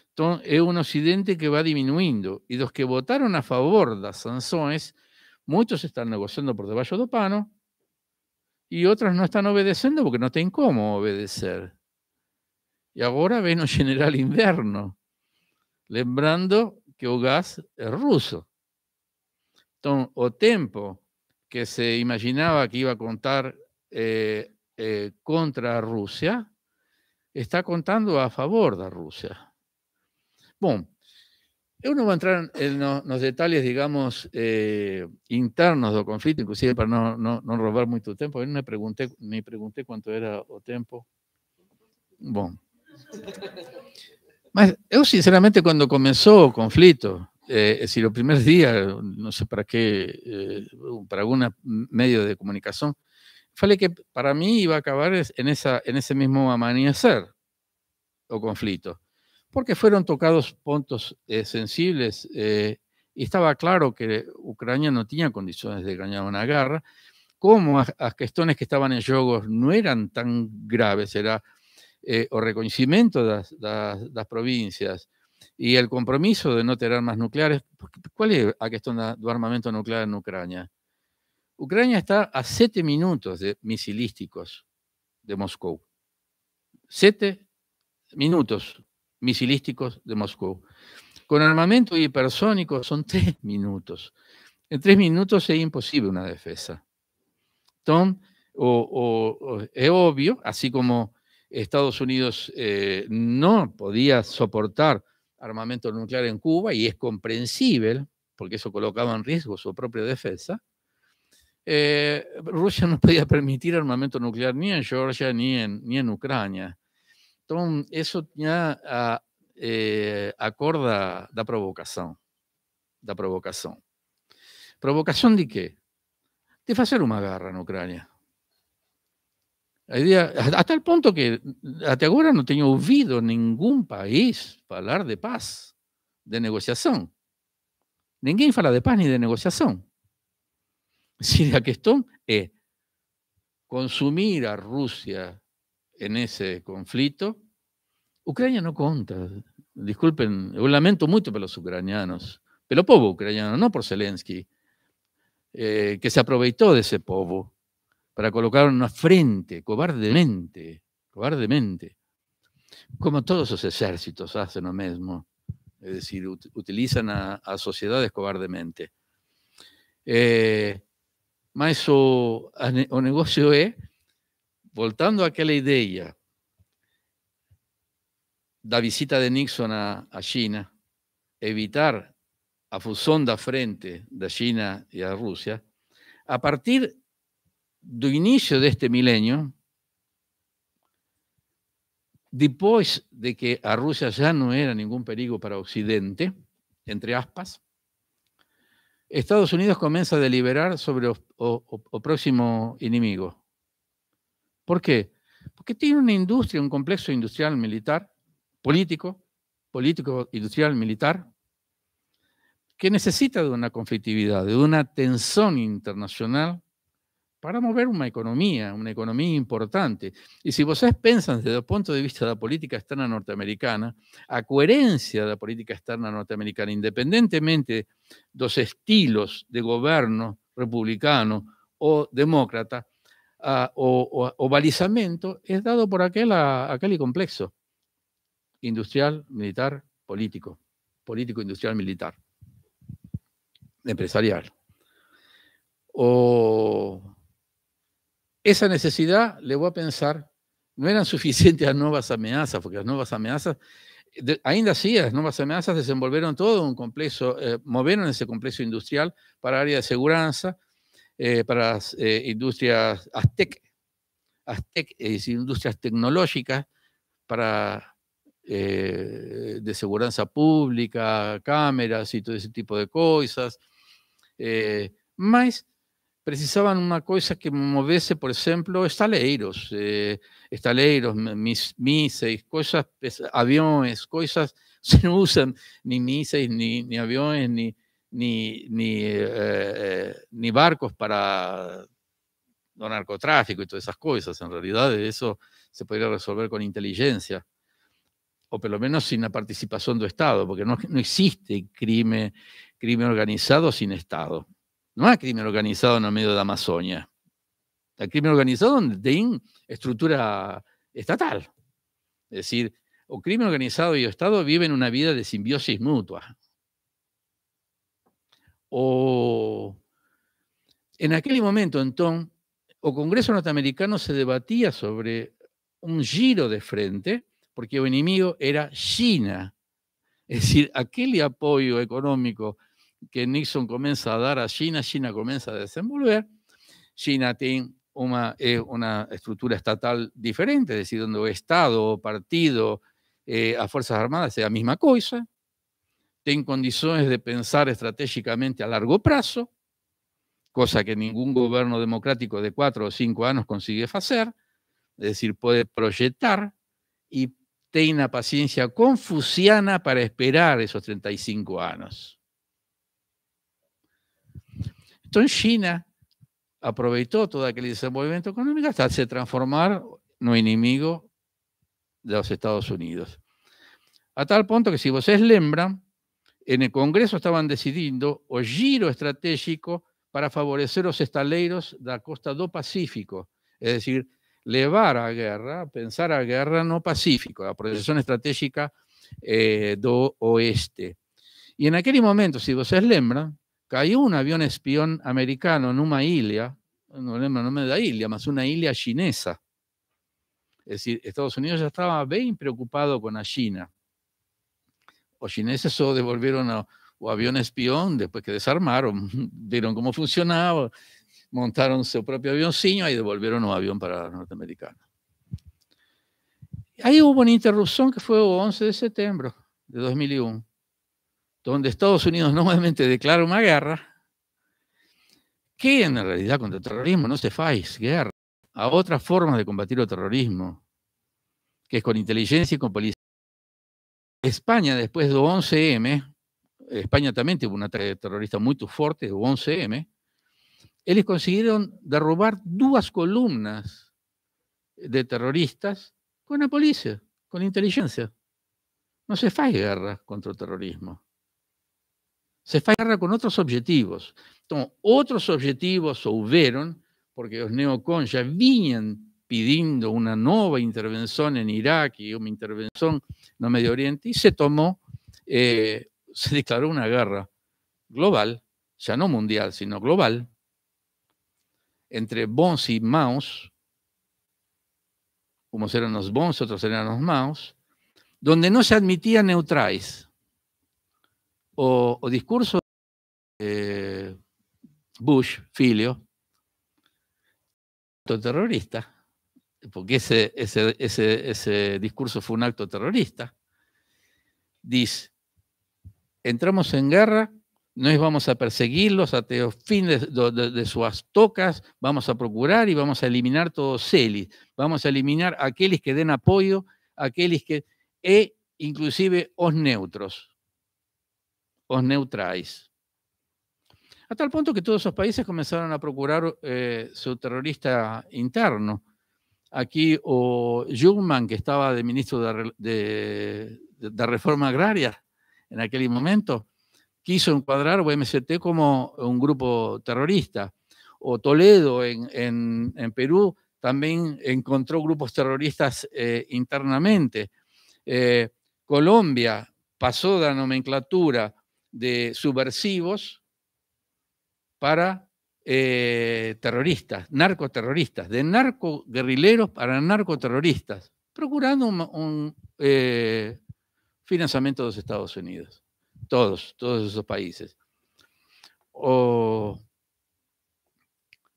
Entonces, es un Occidente que va disminuyendo. Y los que votaron a favor de las sanciones, muchos están negociando por debajo de pano y otros no están obedeciendo porque no tienen cómo obedecer. Y ahora ven un general invierno lembrando que el gas es ruso o tempo que se imaginaba que iba a contar eh, eh, contra Rusia, está contando a favor de Rusia. yo no voy a entrar en, los detalles, digamos, eh, internos del conflicto, inclusive para no robar mucho tiempo, yo tempo, me pregunté me pregunté cuánto era o tempo. Bueno, yo sinceramente cuando comenzó el conflicto, eh, si los primeros días, no sé para qué, eh, para algún medio de comunicación, fue que para mí iba a acabar en, esa, en ese mismo amanecer o conflicto, porque fueron tocados puntos eh, sensibles eh, y estaba claro que Ucrania no tenía condiciones de ganar una guerra, como las cuestiones que estaban en juego no eran tan graves, era o reconocimiento de las provincias, y el compromiso de no tener armas nucleares. ¿Cuál es la cuestión del armamento nuclear en Ucrania? Ucrania está a siete minutos de misilísticos de Moscú. Siete minutos misilísticos de Moscú. Con armamento hipersónico son tres minutos. En tres minutos es imposible una defensa. Tom, o, es obvio, así como Estados Unidos eh, no podía soportar armamento nuclear en Cuba y es comprensible, porque eso colocaba en riesgo su propia defensa, eh, Rusia no podía permitir armamento nuclear ni en Georgia ni en, ni en Ucrania. Entonces, eso ya a, ah, eh, acorda la provocación. Da provocação. provocación? de qué? De hacer una guerra en Ucrania hasta el punto que hasta ahora no tenía oído ningún país hablar de paz, de negociación. Ninguém fala de paz ni de negociación. Si la cuestión es consumir a Rusia en ese conflicto, Ucrania no cuenta. Disculpen, yo lamento mucho por los ucranianos, el povo ucraniano, no por Zelensky, eh, que se aprovechó de ese povo para colocar una frente cobardemente, cobardemente. Como todos los ejércitos hacen lo mismo, es decir, utilizan a, sociedades cobardemente. Eh, o, a, negocio es, a voltando idea, la visita de Nixon a China, evitar a Fusón de frente de China y a Rusia, a partir de inicio de este milenio, después de que a Rusia ya no era ningún peligro para Occidente, entre aspas, Estados Unidos comienza a deliberar sobre el próximo enemigo. Por qué? Porque tiene una industria, un complejo industrial militar, político, político industrial militar, que necesita de una conflictividad, de una tensión internacional para mover una economía, una economía importante. Y si vos pensan desde el punto de vista de la política externa norteamericana, a coherencia de la política externa norteamericana, independientemente de los estilos de gobierno republicano o demócrata, ah, o, balizamiento, es dado por aquel, a, ah, aquel complexo industrial, militar, político, político, industrial, militar, empresarial. O esa necesidad, le voy a pensar, no eran suficientes las nuevas amenazas, porque las nuevas amenazas, ainda así, las nuevas amenazas desenvolveron todo un complejo, moveron eh, movieron ese complejo industrial para área de seguridad, eh, para las eh, industrias aztec, aztec, industrias tecnológicas, para de seguridad pública, cámaras y todo ese tipo de cosas. más precisaban una cosa que moviese, por ejemplo, estaleiros, eh, estaleiros, mis, seis cosas pues, aviones cosas se usan, ni misiles, ni aviones, ni ni ni eh, eh, barcos para no narcotráfico y todas esas cosas. En realidad eso se podría resolver con inteligencia, o por lo menos sin la participación del Estado, porque no, no existe crimen, crimen organizado sin Estado. No hay crimen organizado en el medio de la Amazonia. Hay crimen organizado de estructura estatal. Es decir, o crimen organizado y Estado viven una vida de simbiosis mutua. O en aquel momento, entonces, o Congreso norteamericano se debatía sobre un giro de frente, porque el enemigo era China. Es decir, aquel apoyo económico que Nixon comienza a dar a China, China comienza a desenvolver. China tiene una, estructura estatal diferente, es decir, donde Estado, partido, eh, a Fuerzas Armadas es la misma cosa. Tiene condiciones de pensar estratégicamente a largo plazo, cosa que ningún gobierno democrático de cuatro o cinco años consigue hacer, es decir, puede proyectar y tiene una paciencia confuciana para esperar esos 35 años. Entonces China aprovechó todo aquel desarrollo económico hasta se transformar un enemigo de los Estados Unidos. A tal punto que si ustedes lembran, en el Congreso estaban decidiendo o giro estratégico para favorecer los estaleiros de la costa do Pacífico, es decir, llevar a guerra, pensar a guerra no pacífico, la proyección estratégica eh, do oeste. Y en aquel momento, si ustedes lembran, cayó un avión espión americano en una isla, no, no me da isla, más una isla chinesa. Es decir, Estados Unidos ya estaba bien preocupado con la China. Los chineses solo devolvieron el avión espión después que desarmaron, vieron cómo funcionaba, montaron su propio avioncillo y devolvieron un avión para norteamericanos. Ahí hubo una interrupción que fue el 11 de septiembre de 2001 donde Estados Unidos normalmente declara una guerra, que en realidad contra el terrorismo no se faz guerra, a otras formas de combatir el terrorismo, que es con inteligencia y con policía. España, después de 11M, España también tuvo una ataque terrorista muy fuerte, del 11M, ellos consiguieron derrubar dos columnas de terroristas con la policía, con inteligencia. No se faz guerra contra el terrorismo se la guerra con otros objetivos. Entonces, otros objetivos hubieron porque los neocons ya vinieron pidiendo una nueva intervención en Irak y una intervención en el Medio Oriente, y se tomó, eh, se declaró una guerra global, ya no mundial, sino global, entre bons y maus, como eran los bons, otros eran los maus, donde no se admitía neutrales o, discurso de Bush, Filio, acto terrorista, porque ese, ese, discurso fue un acto terrorista, dice, entramos en guerra, no vamos a perseguirlos a fin de, de, sus tocas, vamos a procurar y vamos a eliminar todos celis, vamos a eliminar aquellos que den apoyo, aquellos que, e inclusive os neutros os neutráis. A tal punto que todos esos países comenzaron a procurar eh, su terrorista interno. Aquí, o que estaba de ministro de, de, Reforma Agraria en aquel momento, quiso encuadrar OMCT como un grupo terrorista. O Toledo en, Perú también encontró grupos terroristas eh, internamente. Eh, Colombia pasó de la nomenclatura de subversivos para eh, terroristas, narcoterroristas, de narcoguerrilleros para narcoterroristas, procurando un, eh, financiamiento de los Estados Unidos. Todos, todos esos países. O,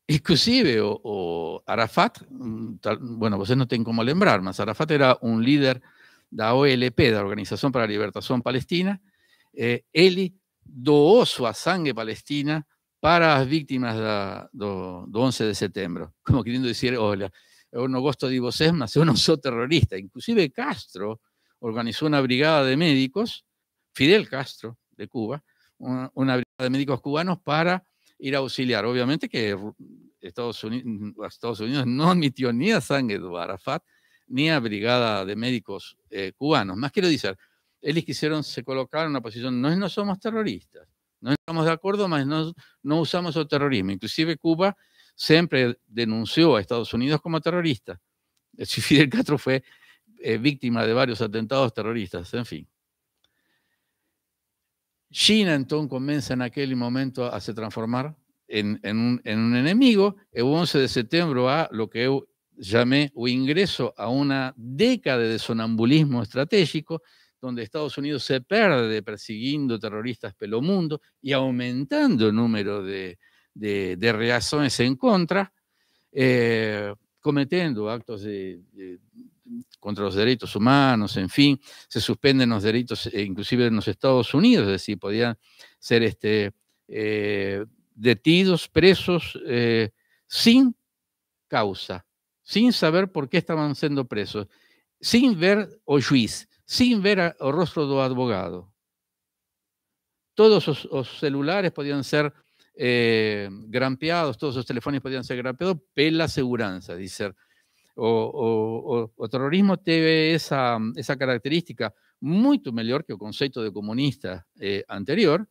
inclusive, o, Arafat, mm, bueno, ustedes no tienen cómo lembrar, más. Arafat era un líder de la OLP, de la Organización para la Libertación Palestina, eh, Eli doó su sangre sangue palestina para las víctimas del 11 de septiembre. como queriendo decir, hola, eu não gosto de Ivo mas eu terrorista. Inclusive Castro organizó una brigada de médicos, Fidel Castro, de Cuba, una, brigada de médicos cubanos para ir a auxiliar. Obviamente que Estados Unidos, mm, Estados Unidos no admitió ni a sangre de Arafat, ni a brigada de médicos eh, cubanos. Más quiero decir, ellos quisieron se colocar en una posición, no, no somos terroristas, no estamos de acuerdo, más no, no usamos el terrorismo. Inclusive Cuba siempre denunció a Estados Unidos como terrorista. Fidel Castro fue eh, víctima de varios atentados terroristas, en fin. China entonces comienza en aquel momento a se transformar en, en, un, en un, enemigo. El 11 de septiembre a lo que yo llamé o ingreso a una década de sonambulismo estratégico, donde Estados Unidos se pierde persiguiendo terroristas pelo mundo y aumentando el número de, de, reacciones en contra, eh, cometiendo actos contra los derechos humanos, en fin, se suspenden los derechos eh, inclusive en los Estados Unidos, es decir, podían ser este, eh, detidos, presos, sin causa, sin saber por qué estaban siendo presos, sin ver o juiz sin ver el rostro del abogado. Todos los celulares podían ser eh, grampeados, todos los teléfonos podían ser grampeados pela la seguridad, O, o, o, terrorismo tiene esa, esa característica mucho mejor que el concepto de comunista eh, anterior,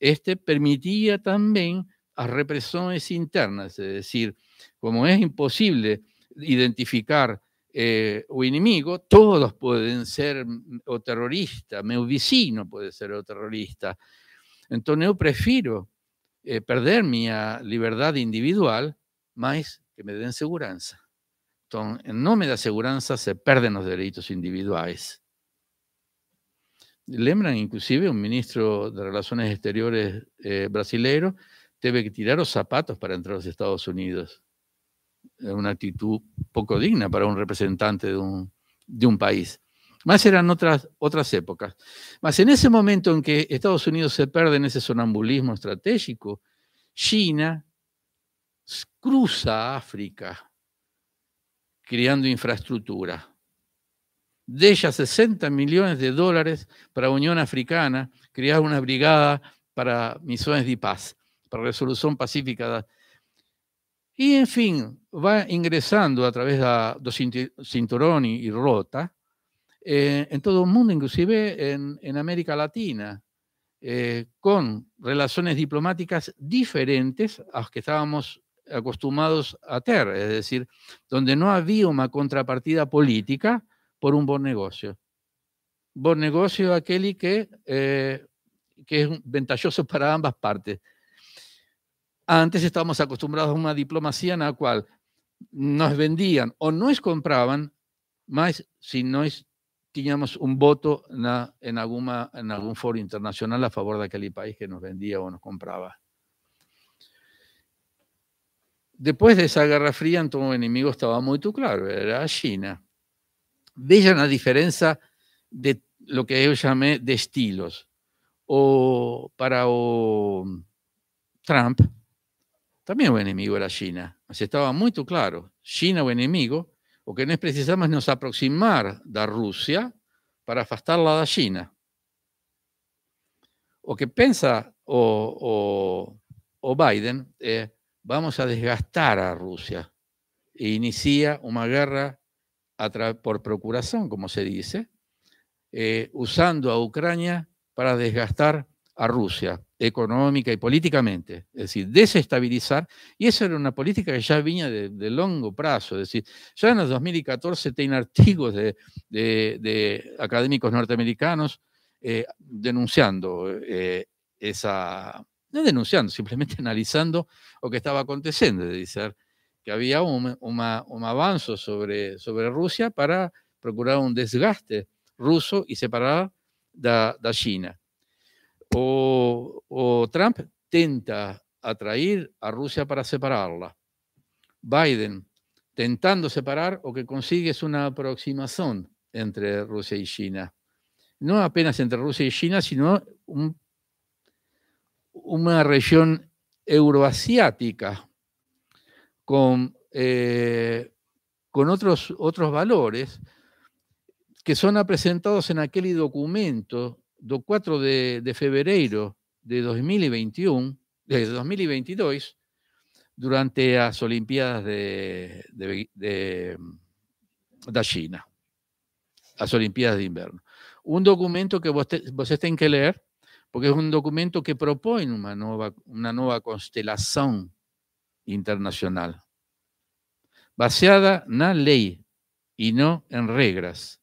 este permitía también a represiones internas, es decir, como es imposible identificar eh, o enemigo, todos pueden ser mm, o terrorista, mi vecino puede ser o terrorista. Entonces yo prefiero eh, perder mi ah, libertad individual más que me den seguridad. Entonces, no me da seguridad, se pierden los derechos individuales. Lembran, inclusive, un ministro de Relaciones Exteriores eh, brasileño tuvo que tirar los zapatos para entrar a los Estados Unidos una actitud poco digna para un representante de un, de un país. Más eran otras, otras épocas. Más en ese momento en que Estados Unidos se pierde en ese sonambulismo estratégico, China cruza África creando infraestructura. De ella 60 millones de dólares para Unión Africana, crear una brigada para misiones de paz, para resolución pacífica y en fin, va ingresando a través de Cinturoni y Rota, eh, en todo el mundo, inclusive en, América Latina, eh, con relaciones diplomáticas diferentes a las que estábamos acostumbrados a tener, es decir, donde no había una contrapartida política por un buen negocio. Buen negocio aquel que, eh, que es ventajoso para ambas partes. Antes estábamos acostumbrados a una diplomacia en la cual nos vendían o nos compraban, más si no teníamos un voto en, alguna, en algún foro internacional a favor de aquel país que nos vendía o nos compraba. Después de esa Guerra Fría, entonces el enemigo estaba muy claro, era China. Vean la diferencia de lo que yo llamé de estilos. O para Trump, también un enemigo era China. Así estaba muy claro. China, o enemigo, o que necesitamos precisamos nos aproximar de Rusia para afastarla de China. O que piensa o, Biden eh, vamos a desgastar a Rusia, E inicia una guerra por procuración, como se dice, eh, usando a Ucrania para desgastar a Rusia económica y políticamente, es decir, desestabilizar, y esa era una política que ya venía de, de longo plazo, es decir, ya en el 2014 ten artículos de, académicos norteamericanos eh, denunciando eh, esa, no denunciando, simplemente analizando lo que estaba aconteciendo, es decir, que había un, un avance sobre, sobre Rusia para procurar un desgaste ruso y separar de China o, Trump tenta atraer a Rusia para separarla. Biden tentando separar o que consigue es una aproximación entre Rusia y China. No apenas entre Rusia y China, sino una región euroasiática con, eh, con otros, otros valores que son apresentados en aquel documento do 4 de, febrero de 2021, de 2022, durante las olimpiadas de, de, de, China, las olimpiadas de invierno. Un documento que vos, tienen que leer, porque es un documento que propone una nueva una nueva constelación internacional, baseada la ley y no en reglas.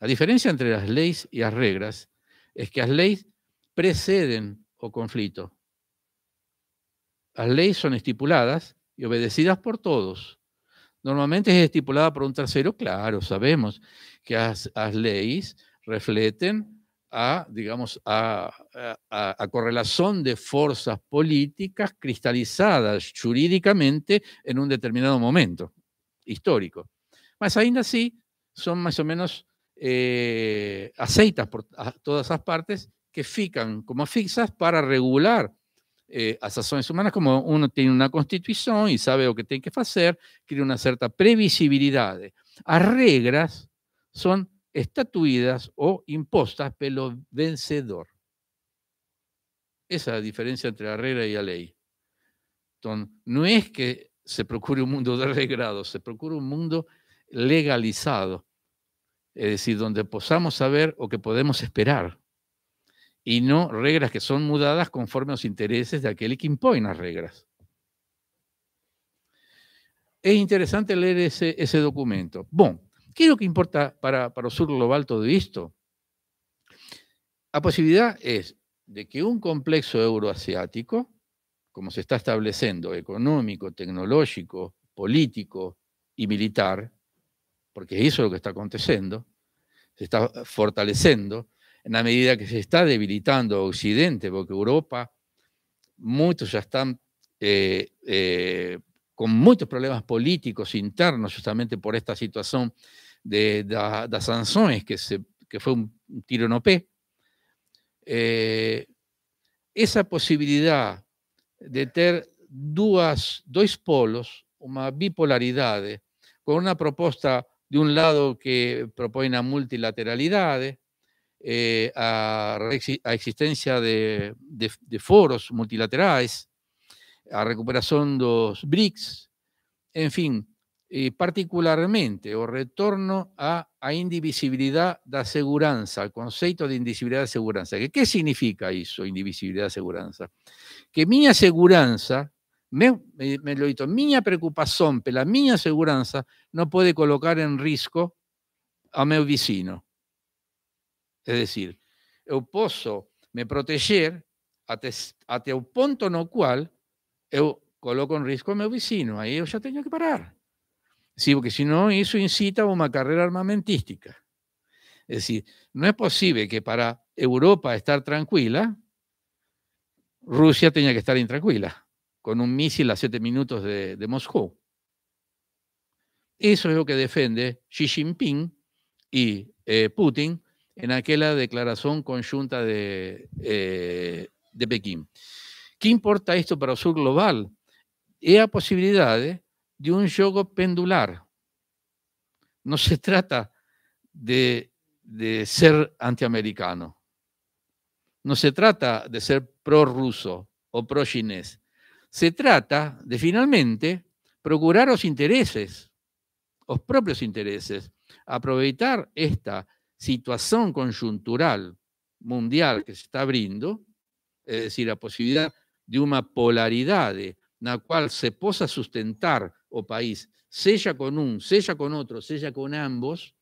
La diferencia entre las leyes y las reglas es que las leyes preceden o conflicto. Las leyes son estipuladas y obedecidas por todos. Normalmente es estipulada por un tercero, claro, sabemos que las, leyes refleten a, digamos, a, correlación de fuerzas políticas cristalizadas jurídicamente en un determinado momento histórico. Mas aún así, son más o menos eh, aceitas por todas esas partes que fican como fixas para regular eh, las humanas, como uno tiene una constitución y sabe lo que tiene que hacer tiene una cierta previsibilidad las reglas son estatuidas o impostas pelo vencedor. esa es la diferencia entre la regla y la ley no no que se procure un mundo de desregrado, se procura un mundo legalizado es decir, donde podamos saber o que podemos esperar, y no reglas que son mudadas conforme a los intereses de aquel que impone las reglas. Es interesante leer ese, documento. Bueno, ¿qué es lo que importa para, para el sur global todo esto? La posibilidad es de que un complejo euroasiático, como se está estableciendo, económico, tecnológico, político y militar, porque eso es lo que está aconteciendo, se está eh, fortaleciendo en la medida que se está debilitando Occidente, porque Europa, muchos ya están eh, eh, con muchos problemas políticos internos justamente por esta situación de las sanciones, que, se, fue un tiro no P. esa posibilidad de tener dos polos, una bipolaridad, con una propuesta de un lado que propone a multilateralidades, eh, a, existencia de, foros multilaterales, a recuperación de los BRICS, en fin, eh, particularmente o retorno a, indivisibilidad de seguridad, al concepto de indivisibilidad de seguridad, ¿qué significa eso, indivisibilidad de seguridad? Que mi seguridad me he dicho, mi preocupación pela mi seguridad no puede colocar en riesgo a mi vecino es decir, eu posso me proteger hasta el punto ponto no cual yo coloco en riesgo a mi vecino, ahí yo ya tengo que parar. porque si no, eso incita a una carrera armamentística. Es decir, no es posible que para Europa estar tranquila, Rusia tenga que estar intranquila con un misil a siete minutos de, Moscú. Eso es lo que defiende Xi Jinping y eh, Putin en aquella declaración conjunta de, eh, de Pekín. ¿Qué importa esto para el sur global? Es la posibilidad de un juego pendular. No se trata de, de ser antiamericano. No se trata de ser pro-ruso o pro-chinés se trata de finalmente procurar los intereses, los propios intereses, aprovechar esta situación conjuntural mundial que se está abriendo, es decir, la posibilidad de una polaridad en la cual se posa sustentar o país, sella con un, sella con otro, sella con ambos,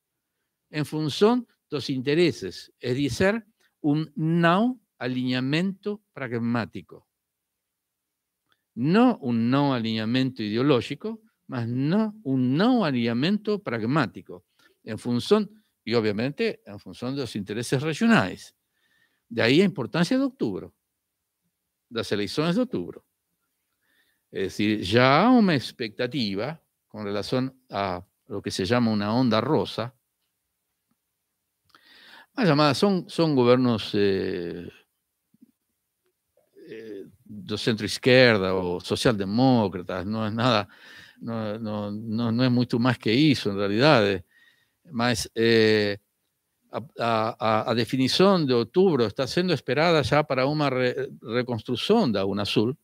en función de los intereses, es decir, un no alineamiento pragmático no un no alineamiento ideológico, más no un no alineamiento pragmático, en función, y obviamente en función de los intereses regionales. De ahí la importancia de octubre, las elecciones de octubre. Es decir, ya una expectativa con relación a lo que se llama una onda rosa. llamadas son, son gobiernos eh, de centro izquierda o socialdemócratas, no es nada, no, no, no, no es mucho más que eso en realidad, eh. Mas eh, a, definición de octubre está siendo esperada ya para una reconstrucción de un azul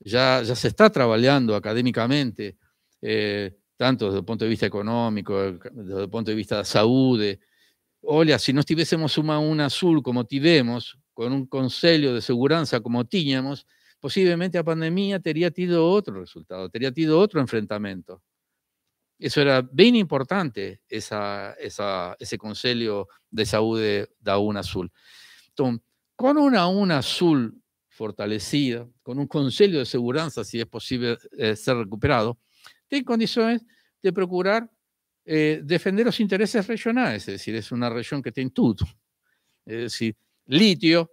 ya ya se está trabajando académicamente, eh, tanto el punto de vista económico, desde el punto de vista salud saúde. si no no tuviésemos una azul como tivemos, con un consejo de seguridad como teníamos, posiblemente la pandemia tendría tido otro resultado, tendría tido otro enfrentamiento. Eso era bien importante, ese esa, de salud de saúde Azul. Unasul. con una una Azul fortalecida, con un conselho de seguridad si es posible eh, ser recuperado, tiene condiciones de procurar eh, defender los intereses regionales, es decir, es una región que tiene todo. Es decir, litio,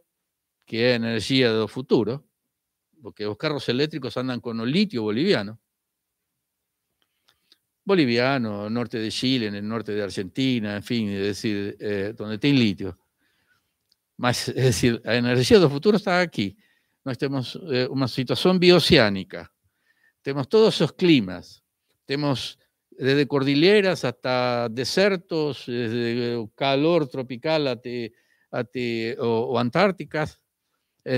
que es energía del futuro, porque los carros eléctricos andan con el litio boliviano. Boliviano, norte de Chile, en el norte de Argentina, en fin, es decir, eh, donde tiene litio. más es decir, la energía del futuro está aquí. Nosotros tenemos eh, una situación bioceánica, tenemos todos esos climas, tenemos desde cordilleras hasta desiertos desde calor tropical hasta o, antárticas.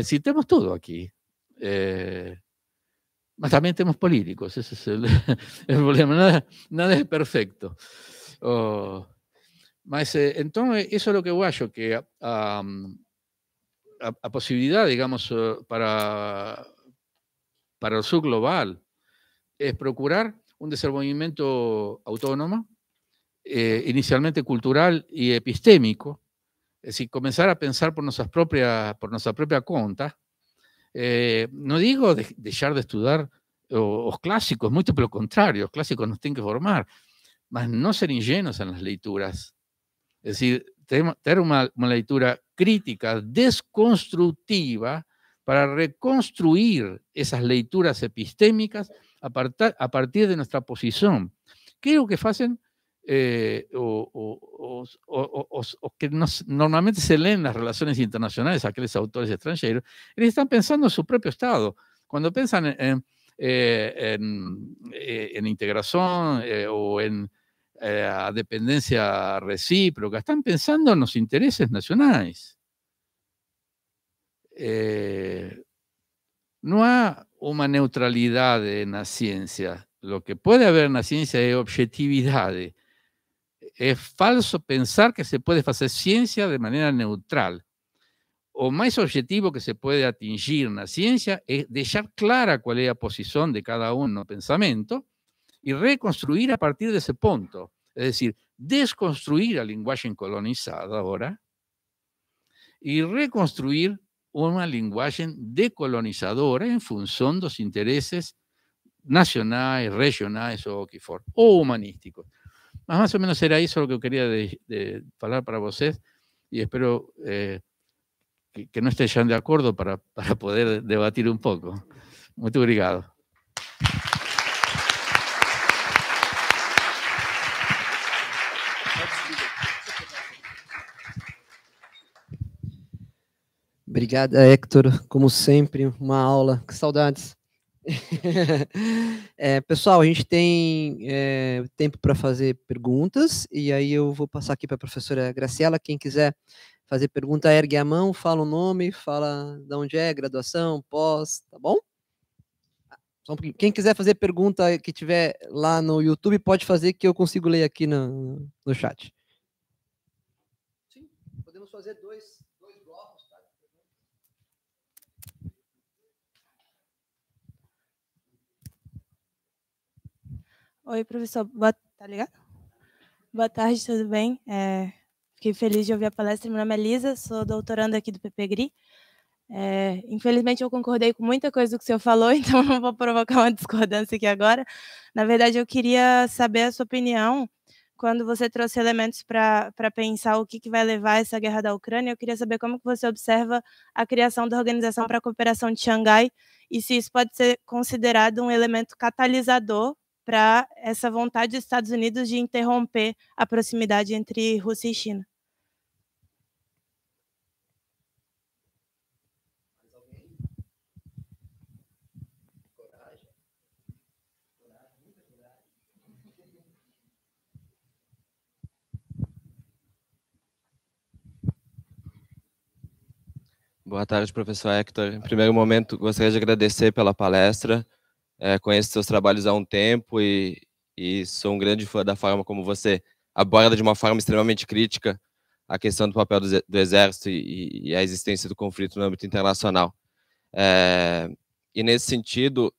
si eh, tenemos todo aquí. Eh, también tenemos políticos, ese es el, problema. Nada, es perfecto. Oh, eh, entonces, eso es lo que yo que a, posibilidad, digamos, eh, para, para el sur global es procurar un desarrollo autónomo, inicialmente cultural y epistémico, es eh, decir, comenzar a pensar por, nuestras propias, por nuestra propia cuenta. Eh, no digo dejar de estudiar los clásicos, mucho por lo contrario, los clásicos nos tienen que formar, mas no ser ingenuos en las lecturas, Es decir, tener una, lectura crítica, desconstructiva, para reconstruir esas lecturas epistémicas a, a partir de nuestra posición. ¿Qué es lo que hacen eh, o, que normalmente se leen en las relaciones internacionales, aquellos autores extranjeros, ellos están pensando en su propio Estado. Cuando piensan en, eh, eh, integración eh, o en dependencia recíproca, están pensando en los intereses nacionales. no hay una neutralidad en la ciencia. Lo que puede haber en la ciencia es objetividad es falso pensar que se puede hacer ciencia de manera neutral. O más objetivo que se puede atingir la ciencia es dejar clara cuál es la posición de cada uno pensamiento y reconstruir a partir de ese punto. Es decir, desconstruir la lenguaje colonizada ahora y reconstruir una lenguaje decolonizadora en función de los intereses nacionales, regionales o humanísticos. Mas ah, más o menos era eso lo que quería de, de hablar para vocês y espero eh, que, que, no estén de acuerdo para, para poder debatir un poco. Muito obrigado. Obrigada, Héctor. Como sempre, uma aula. Que saudades. é, pessoal, a gente tem é, tempo para fazer perguntas e aí eu vou passar aqui para a professora Graciela. Quem quiser fazer pergunta, ergue a mão, fala o nome, fala de onde é, graduação, pós, tá bom? Quem quiser fazer pergunta que tiver lá no YouTube, pode fazer que eu consigo ler aqui no, no chat. Sim, podemos fazer dois. Oi, professor. Boa... Tá ligado? Boa tarde, tudo bem? É... Fiquei feliz de ouvir a palestra. Meu nome é Lisa, sou doutoranda aqui do PPGRI. É, infelizmente, eu concordei com muita coisa do que o senhor falou, então não vou provocar uma discordância aqui agora. Na verdade, eu queria saber a sua opinião quando você trouxe elementos para pensar o que, que vai levar essa guerra da Ucrânia. Eu queria saber como que você observa a criação da Organização para a Cooperação de Xangai e se isso pode ser considerado um elemento catalisador para essa vontade dos Estados Unidos de interromper a proximidade entre Rússia e China. Boa tarde, professor Hector. Em primeiro momento, gostaria de agradecer pela palestra. É, conheço seus trabalhos há um tempo e, e sou um grande fã da forma como você aborda de uma forma extremamente crítica a questão do papel do, do Exército e, e, a existência do conflito no âmbito internacional. É, e nesse sentido,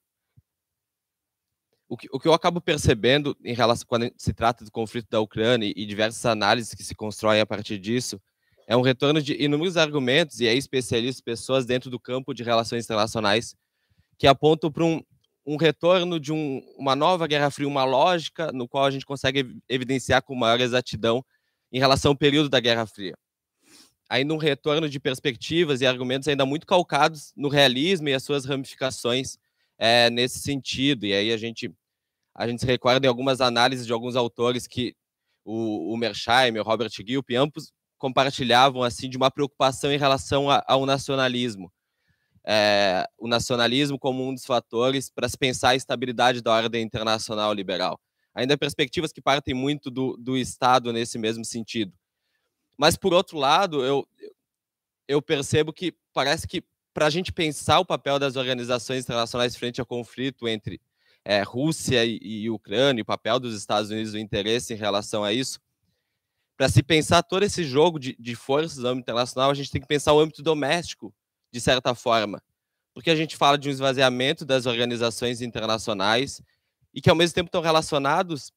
o que, o que, eu acabo percebendo em relação quando se trata do conflito da Ucrânia e diversas análises que se constroem a partir disso é um retorno de inúmeros argumentos e aí é especialistas, pessoas dentro do campo de relações internacionais que apontam para um, um retorno de um, uma nova Guerra Fria, uma lógica no qual a gente consegue evidenciar com maior exatidão em relação ao período da Guerra Fria. Ainda um retorno de perspectivas e argumentos ainda muito calcados no realismo e as suas ramificações é, nesse sentido. E aí a gente, a gente se recorda em algumas análises de alguns autores que o, o Mersheim, o Robert Gilpin, ambos compartilhavam assim de uma preocupação em relação a, ao nacionalismo é, o nacionalismo como um dos fatores para se pensar a estabilidade da ordem internacional liberal. Ainda perspectivas que partem muito do, do Estado nesse mesmo sentido. Mas, por outro lado, eu, eu percebo que parece que para a gente pensar o papel das organizações internacionais frente ao conflito entre é, Rússia e, e, Ucrânia, o papel dos Estados Unidos, o interesse em relação a isso, para se pensar todo esse jogo de, de forças no âmbito internacional, a gente tem que pensar o âmbito doméstico de certa forma. Porque a gente fala de um esvaziamento das organizações internacionais e que, ao mesmo tempo, estão relacionados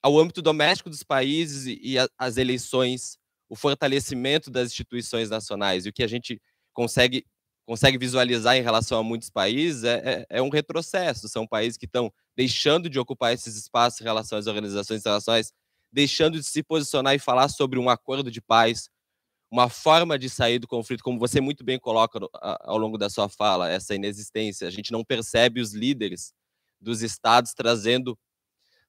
ao âmbito doméstico dos países e às eleições, o fortalecimento das instituições nacionais. E o que a gente consegue, consegue visualizar em relação a muitos países é, é, é um retrocesso. São países que estão deixando de ocupar esses espaços em relação às organizações internacionais, deixando de se posicionar e falar sobre um acordo de paz, uma forma de sair do conflito, como você muito bem coloca ao longo da sua fala, essa inexistência. A gente não percebe os líderes dos estados trazendo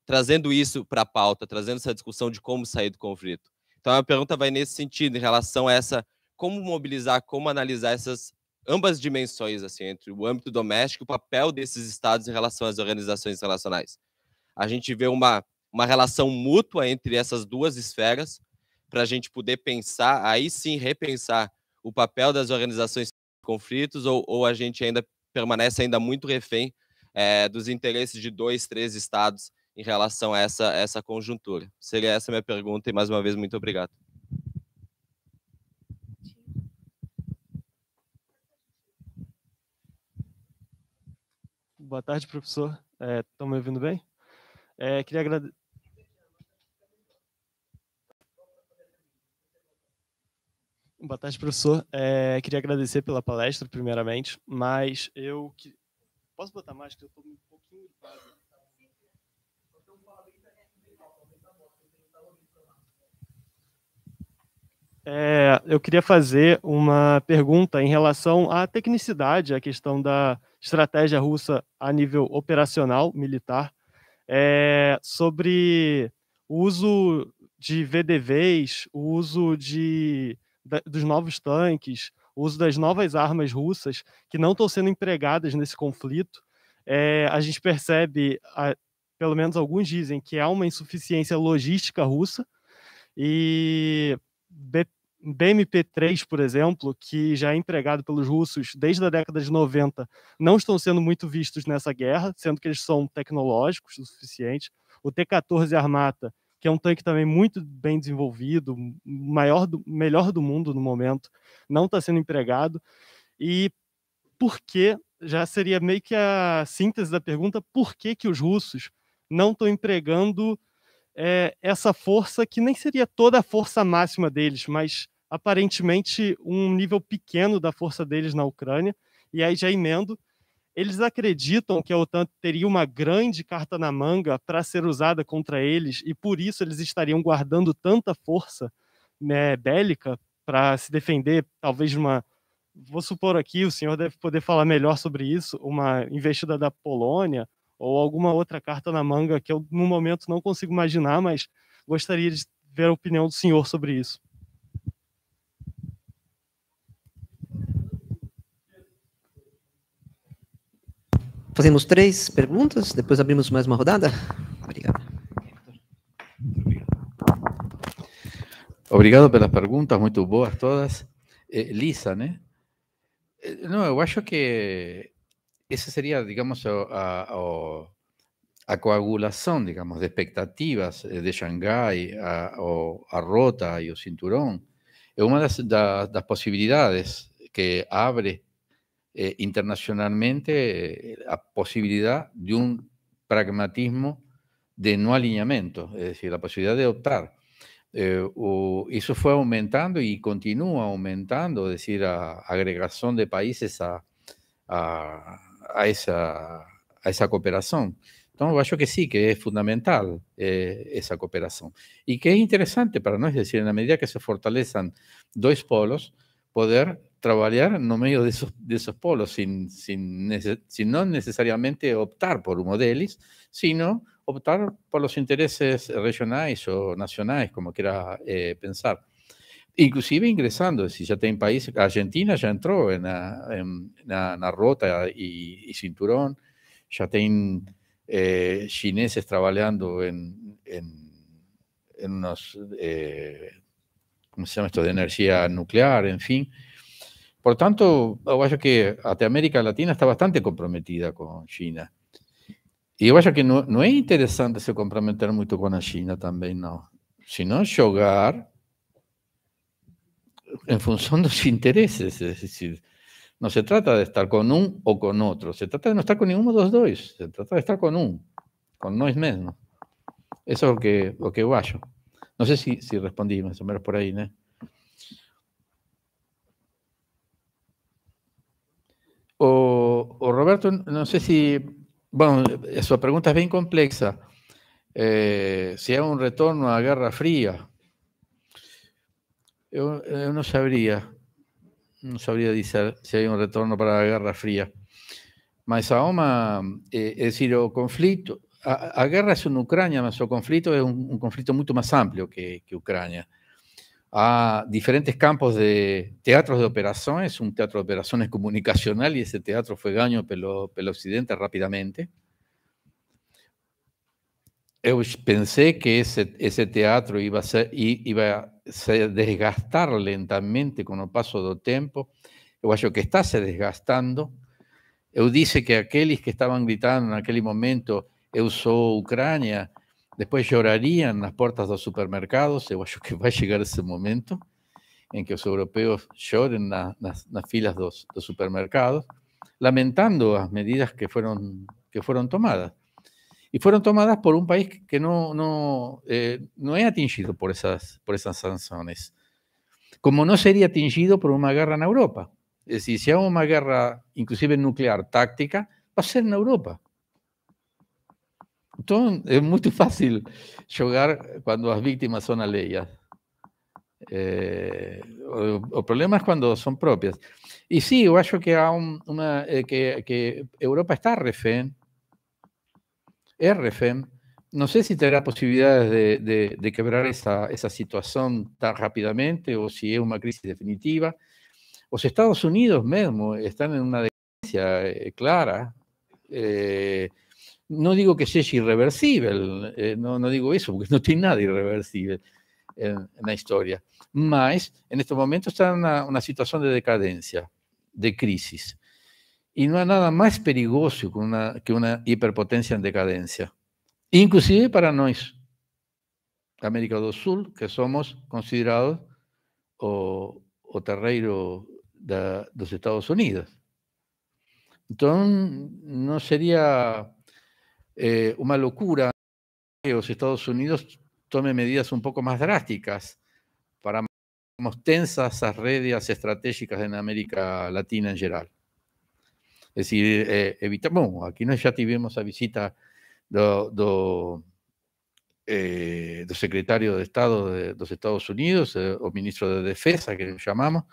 trazendo isso para a pauta, trazendo essa discussão de como sair do conflito. Então a pergunta vai nesse sentido em relação a essa como mobilizar, como analisar essas ambas dimensões assim entre o âmbito doméstico e o papel desses estados em relação às organizações relacionais. A gente vê uma uma relação mútua entre essas duas esferas, para a gente poder pensar, aí sim repensar o papel das organizações de conflitos, ou, ou a gente ainda permanece ainda muito refém é, dos interesses de dois, três estados em relação a essa, essa conjuntura. Seria essa minha pergunta, e mais uma vez, muito obrigado. Boa tarde, professor. Estão eh, é, me ouvindo bem? É, queria agradecer Boa tarde, professor. É, queria agradecer pela palestra, primeiramente, mas eu. Que... Posso botar mais? Que eu estou um pouquinho gripado. É, eu queria fazer uma pergunta em relação à tecnicidade, à questão da estratégia russa a nível operacional, militar, é, sobre o uso de VDVs, o uso de dos novos tanques, o uso das novas armas russas que não estão sendo empregadas nesse conflito. É, a gente percebe, a, pelo menos alguns dizem, que há uma insuficiência logística russa e B, BMP-3, por exemplo, que já é empregado pelos russos desde a década de 90, não estão sendo muito vistos nessa guerra, sendo que eles são tecnológicos o suficiente. O T-14 Armata que é um tanque também muito bem desenvolvido, maior do, melhor do mundo no momento, não está sendo empregado. E por que, já seria meio que a síntese da pergunta, por que, que os russos não estão empregando é, essa força, que nem seria toda a força máxima deles, mas aparentemente um nível pequeno da força deles na Ucrânia. E aí já emendo, eles acreditam que a OTAN teria uma grande carta na manga para ser usada contra eles e por isso eles estariam guardando tanta força né, bélica para se defender, talvez uma vou supor aqui, o senhor deve poder falar melhor sobre isso, uma investida da Polônia ou alguma outra carta na manga que eu no momento não consigo imaginar, mas gostaria de ver a opinião do senhor sobre isso. Hacemos tres preguntas, después abrimos más una rodada. Obrigado. Obrigado pelas preguntas, muy buenas todas. Eh, lisa, né? Eh, no, yo acho que esa sería, digamos, a, coagulación, digamos, de expectativas eh, de Shanghái a, a Rota y o Cinturón. Es una de las posibilidades que abre eh, internacionalmente eh, la posibilidad de un pragmatismo de no alineamiento, es decir, la posibilidad de optar. Eh, o eso fue aumentando y continúa aumentando, es decir, a, agregación de países a, a, esa, a esa cooperación. Entonces, yo creo que sí, que es fundamental esa cooperación. Y que es interesante para nosotros, es decir, en la medida que se fortalecen dos polos, poder Trabajar no medio de esos polos, sin, sin, sin no necesariamente optar por un de sino optar por los intereses regionales o nacionales, como quiera eh, pensar. Inclusive ingresando, si ya tiene países, Argentina ya entró en la, en, rota y, cinturón, ya tiene eh, chineses trabajando en, en, unos, eh, ¿cómo se llama esto?, de energía nuclear, en fin. Por tanto, vaya que hasta América Latina está bastante comprometida con China. Y vaya que no es interesante se comprometer mucho con la China no sino llegar en función de sus intereses. Es decir, no se trata de estar con un o con otro. Se trata de no estar con ninguno de los dos Se trata de estar con un, con es menos. Eso es lo que, lo que vaya No sé si si o menos por ahí, ¿no? O, Roberto, no sé si, bueno, su pregunta es bien compleja. Eh, si hay un retorno a Guerra Fría, yo, eh, no sabría, no sabría decir si hay un retorno para la Guerra Fría. Mas eh, es decir, o conflicto, a, guerra es en Ucrania, mas o conflicto es un, conflicto mucho más amplio que Ucrania a diferentes campos de teatros de operaciones, un teatro de operaciones comunicacional y ese teatro fue gaño pelo, occidente rápidamente. Yo pensé que ese, ese teatro iba a, ser, iba a se desgastar lentamente con el paso del tiempo. Yo pensé que está se desgastando. Yo dice que aquellos que estaban gritando en aquel momento, yo soy Ucrania, Después llorarían las puertas de los supermercados. Yo creo que va a llegar ese momento en que los europeos lloren las filas de los supermercados, lamentando las medidas que fueron, que fueron tomadas. Y fueron tomadas por un país que no, no, eh, no es atingido por esas, por esas sanciones. Como no sería atingido por una guerra en Europa. Es decir, si hay una guerra, inclusive nuclear, táctica, va a ser en Europa es es muy fácil llegar cuando las víctimas son alejas. Eh, o, problema es cuando son propias. Y sí, yo creo eh, que, que, Europa está refén, es refén. No sé si tendrá posibilidades de, quebrar esa, situación tan rápidamente o si es una crisis definitiva. Los Estados Unidos mismo están en una decadencia eh, clara. Eh, no digo que sea irreversible, eh, no, digo eso, porque no tiene nada irreversible en, la historia. Más en este momento está en una, situación de decadencia, de crisis. Y no hay nada más peligroso que una, que una hiperpotencia en decadencia, inclusive para nosotros. América del Sur, que somos considerados o, o terreiro de los Estados Unidos. Entonces, no sería... Eh, una locura que los Estados Unidos tome medidas un poco más drásticas para mantener tensas las redes estratégicas en América Latina en general. Es decir, eh, evitamos, bueno, aquí no ya tuvimos a visita do, eh, do, secretario de Estado de, los Estados Unidos, eh, o ministro de Defensa, que llamamos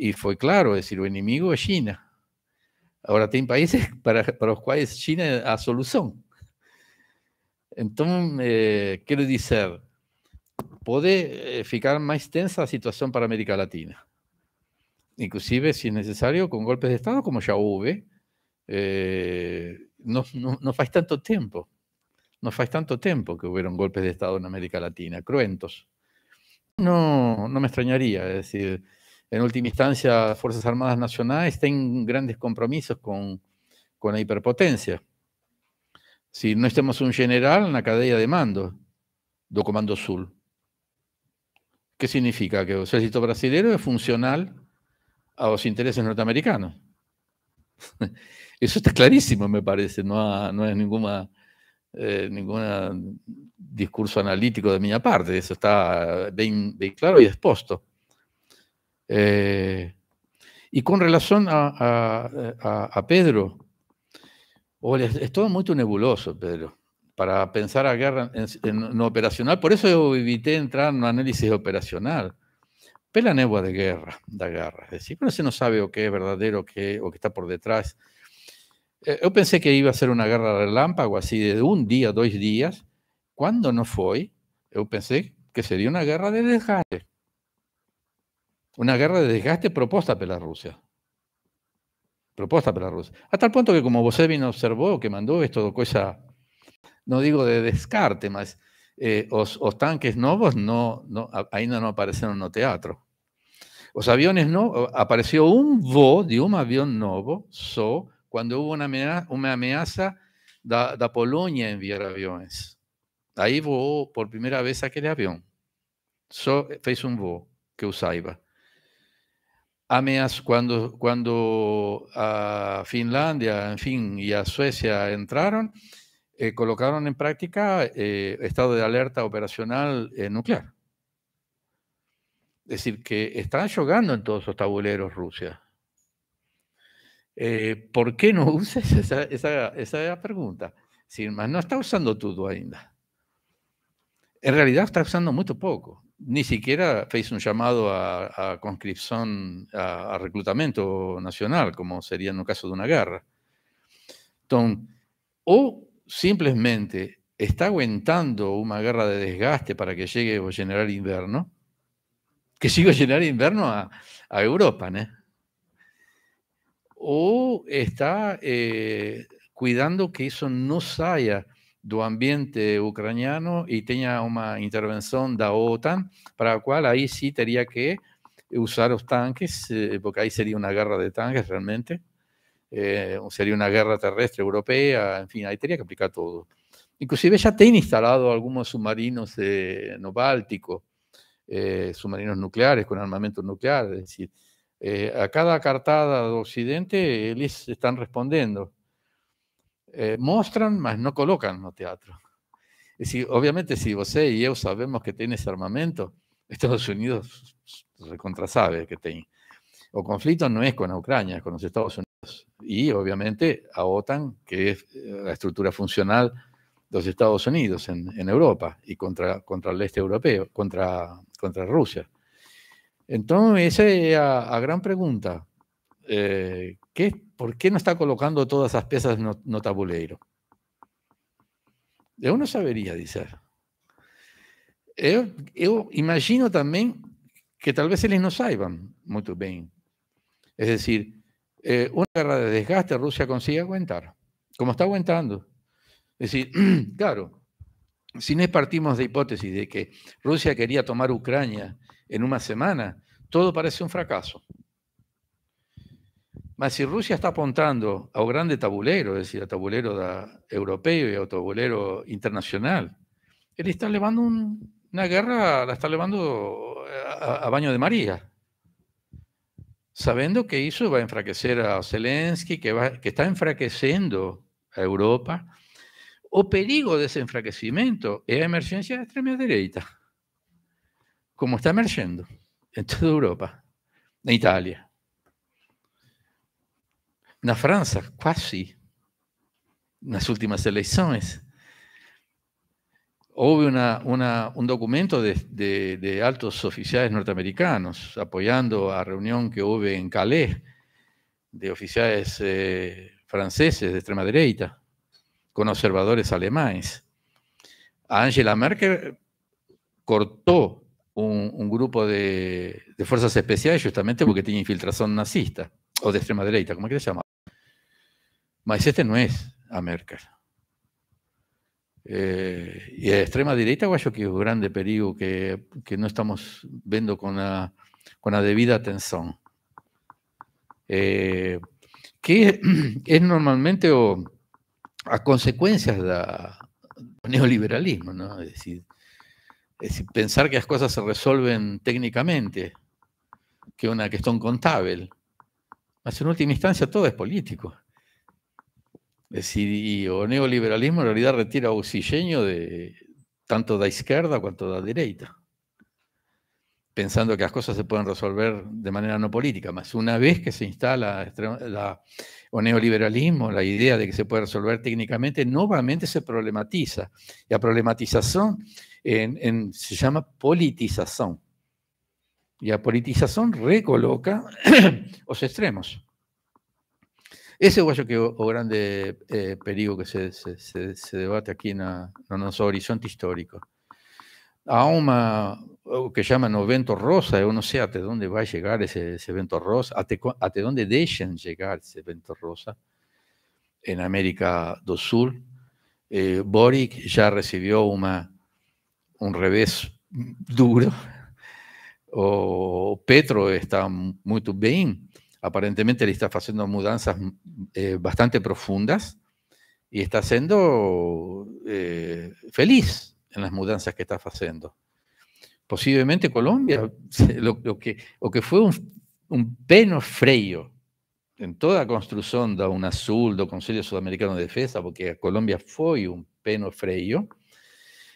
y fue claro, es decir, el enemigo es China. Ahora tiene países para, los cuales China es a solución. Entonces, quiero eh, quero puede eh, ficar más tensa la situación para América Latina. Inclusive, es necesario, con golpes de Estado, como ya hubo, ¿eh? no não, tanto tiempo no faz tanto tiempo que hubieron golpes de Estado en América Latina, cruentos. No, no me extrañaría, es decir, en última instancia, Fuerzas Armadas Nacionales tienen grandes compromisos con, con la hiperpotencia. Si no estemos un general en la cadena de mando do Comando Sur. ¿Qué significa? Que el ejército brasileño es funcional a los intereses norteamericanos. Eso está clarísimo, me parece. No, es ninguna, eh, ningún discurso analítico de mi parte. Eso está bien claro y expuesto. Eh, y con relación a, Pedro, es, todo muy nebuloso, Pedro, para pensar a guerra en, no operacional. Por eso yo evité entrar en un análisis operacional. Pela negua de guerra, da guerra. Es decir, pero se no sabe o qué es verdadero qué, o qué está por detrás. Eh, yo pensé que iba a ser una guerra relámpago, así de un día, dos días. Cuando no fue, yo pensé que sería una guerra de desgaste una guerra de desgaste propuesta por la Rusia. Propuesta por la Rusia. Hasta tal punto que, como Bosevin observó, que mandó esto, cosa, no digo de descarte, más los eh, tanques novos no, no, ainda no apareceram no teatro. Los aviones no, Apareció un voo de un avión nuevo, so cuando hubo una amenaza de da, Polonia enviar aviones ahí por primera vez aquel avión. so eh, fez un voo, que usaba. AMEAS cuando, cuando a Finlandia, en fin, y a Suecia entraron, eh, colocaron en práctica eh, estado de alerta operacional eh, nuclear. Es decir, que están jugando en todos los tabuleros Rusia. ¿Por qué no uses esa, pregunta? Sin más no está usando todo ainda. En realidad está usando muy poco ni siquiera fez un llamado a, conscripción, a, reclutamiento nacional, como sería en un caso de una guerra. Entonces, o simplemente está aguantando una guerra de desgaste para que llegue o generar invierno, que siga generar invierno a, Europa, ¿no? O está eh, cuidando que eso no salga do ambiente ucraniano y una una intervención da OTAN, para la cual ahí sí tendría que usar los tanques, eh, porque ahí sería una guerra de tanques realmente, eh, sería una guerra terrestre en fin ahí tendría que aplicar todo Inclusive ya tiene instalado algunos submarinos en no Báltico, eh, submarinos nucleares con armamento nuclear, es decir, a cada cartada de occidente ellos están respondiendo eh, mostran, mas no colocan no teatro. y si obviamente, si vos y yo sabemos que tiene ese armamento, Estados Unidos se contra sabe que tiene. O conflicto no es con Ucrania, es con los Estados Unidos. y obviamente, a OTAN, que es eh, la estructura funcional de los Estados Unidos en, Europa y contra, contra el este europeo, contra, contra Rusia. Entonces, esa es la gran pregunta. Eh, ¿qué, ¿por qué no está colocando todas esas piezas no, no tabuleiro? Yo no sabería, dice. Yo imagino también que tal vez ellos no saiban muy bien. Es decir, eh, una guerra de desgaste Rusia consigue aguantar, como está aguantando. Es decir, claro, si nos partimos de hipótesis de que Rusia quería tomar Ucrania en una semana, todo parece un fracaso. Mas si Rusia está apuntando a un grande tabulero, es decir, a tabulero europeo y a tabulero internacional, él está llevando una guerra, la está llevando eh, a, baño de María, sabiendo que eso va a enfraquecer a Zelensky, que, está enfraqueciendo a Europa. O perigo de enfraquecimiento é emergencia de da extrema derecha, como está emergiendo en toda Europa, en Italia. Francia, casi, en las últimas elecciones, hubo un documento de, altos oficiales norteamericanos apoyando a reunión que hubo en Calais de oficiales eh, franceses de extrema derecha con observadores alemanes. Angela Merkel cortó un, grupo de, fuerzas especiales justamente porque tenía infiltración nazista o de extrema derecha, como se llama. Mas este no es América. Eh, y a extrema derecha, yo creo que es un gran peligro que, que no estamos viendo con la, con la debida atención. Eh, que es normalmente a consecuencias del neoliberalismo, ¿no? Es decir, es pensar que las cosas se resuelven técnicamente, que es una cuestión contable. Mas en última instancia todo es político decir, el neoliberalismo en realidad retira auxiliño de tanto la izquierda cuanto la derecha, pensando que las cosas se pueden resolver de manera no política, más una vez que se instala el neoliberalismo, la idea de que se puede resolver técnicamente, nuevamente se problematiza. Y La problematización en, se llama politización. Y la politización recoloca los extremos. Ese guayo que o, grande eh, perigo que se, se, debate aquí en nuestro horizonte histórico. Hay algo que llaman el vento rosa, yo eh, sé sé hasta dónde va a llegar ese vento rosa, hasta dónde dejan llegar ese evento vento rosa en América del Sur. Eh, Boric ya recibió una un revés duro. O Petro está muy bien, aparentemente le está haciendo mudanzas mm, eh, bastante profundas y está siendo eh, feliz en las mudanzas que está haciendo. Posiblemente Colombia, lo, que, o que fue un, un peno freio en toda construcción de un azul del Consejo Sudamericano de Defensa, porque Colombia fue un peno freio,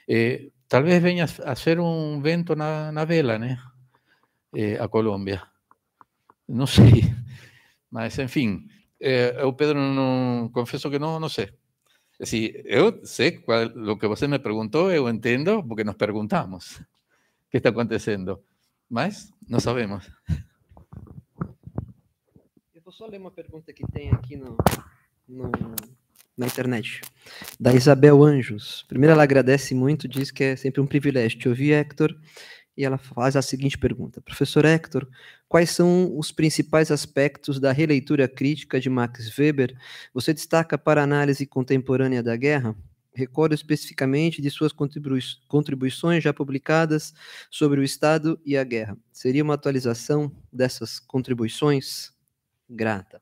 eh, tal vez venga a ser un vento en la vela, a Colombia. Não sei. Mas, enfim, é, eu, Pedro, não, confesso que não, não sei. Assim, eu sei qual, o que você me perguntou, eu entendo, porque nos perguntamos o que está acontecendo. Mas não sabemos. Eu vou só ler uma pergunta que tem aqui no, no na internet. Da Isabel Anjos. Primeiro, ela agradece muito, diz que é sempre um privilégio te ouvir, Hector e ela faz a seguinte pergunta: Professor Hector, quais são os principais aspectos da releitura crítica de Max Weber? Você destaca para a análise contemporânea da guerra? Recordo especificamente de suas contribuições já publicadas sobre o Estado e a guerra. Seria uma atualização dessas contribuições? Grata.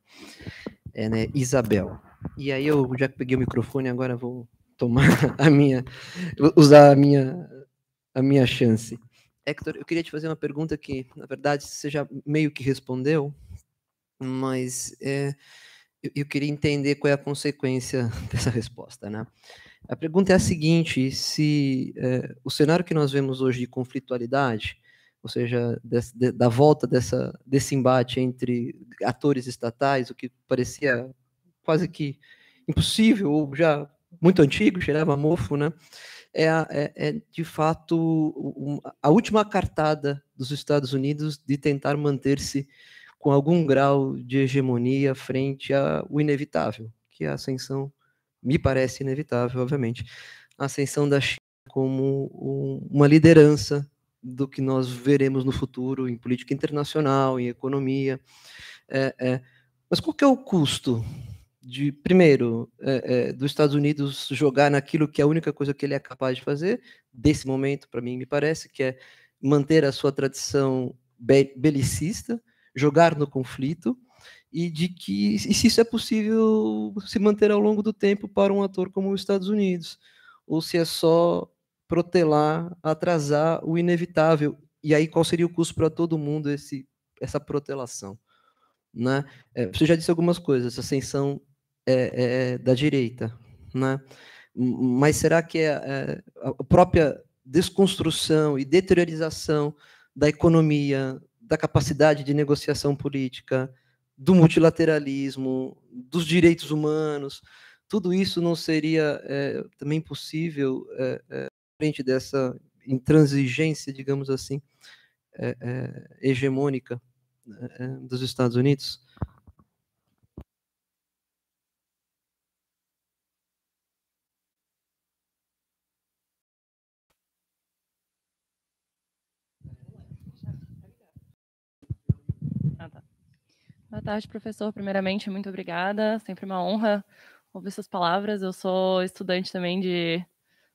É, né, Isabel. E aí eu já peguei o microfone, agora vou tomar a minha, usar a minha, a minha chance. Hector, eu queria te fazer uma pergunta que, na verdade, você já meio que respondeu, mas é, eu, eu, queria entender qual é a consequência dessa resposta, né? A pergunta é a seguinte: se é, o cenário que nós vemos hoje de conflitualidade, ou seja, des, de, da volta dessa, desse embate entre atores estatais, o que parecia quase que impossível ou já muito antigo, cheirava mofo, né? é, é, é de fato um, a última cartada dos Estados Unidos de tentar manter-se com algum grau de hegemonia frente ao inevitável, que é a ascensão, me parece inevitável, obviamente, a ascensão da China como um, uma liderança do que nós veremos no futuro em política internacional, em economia. É, é. Mas qual que é o custo de primeiro é, é, dos Estados Unidos jogar naquilo que é a única coisa que ele é capaz de fazer desse momento para mim me parece que é manter a sua tradição be belicista jogar no conflito e de que e se isso é possível se manter ao longo do tempo para um ator como os Estados Unidos ou se é só protelar atrasar o inevitável e aí qual seria o custo para todo mundo esse essa protelação né? É, você já disse algumas coisas, essa ascensão é, é, da direita, né? Mas será que é, é a própria desconstrução e deteriorização da economia, da capacidade de negociação política, do multilateralismo, dos direitos humanos, tudo isso não seria é, também possível é, é, frente dessa intransigência, digamos assim, é, é, hegemônica dos Estados Unidos? Boa tarde, professor. Primeiramente, muito obrigada. Sempre uma honra ouvir suas palavras. Eu sou estudante também de,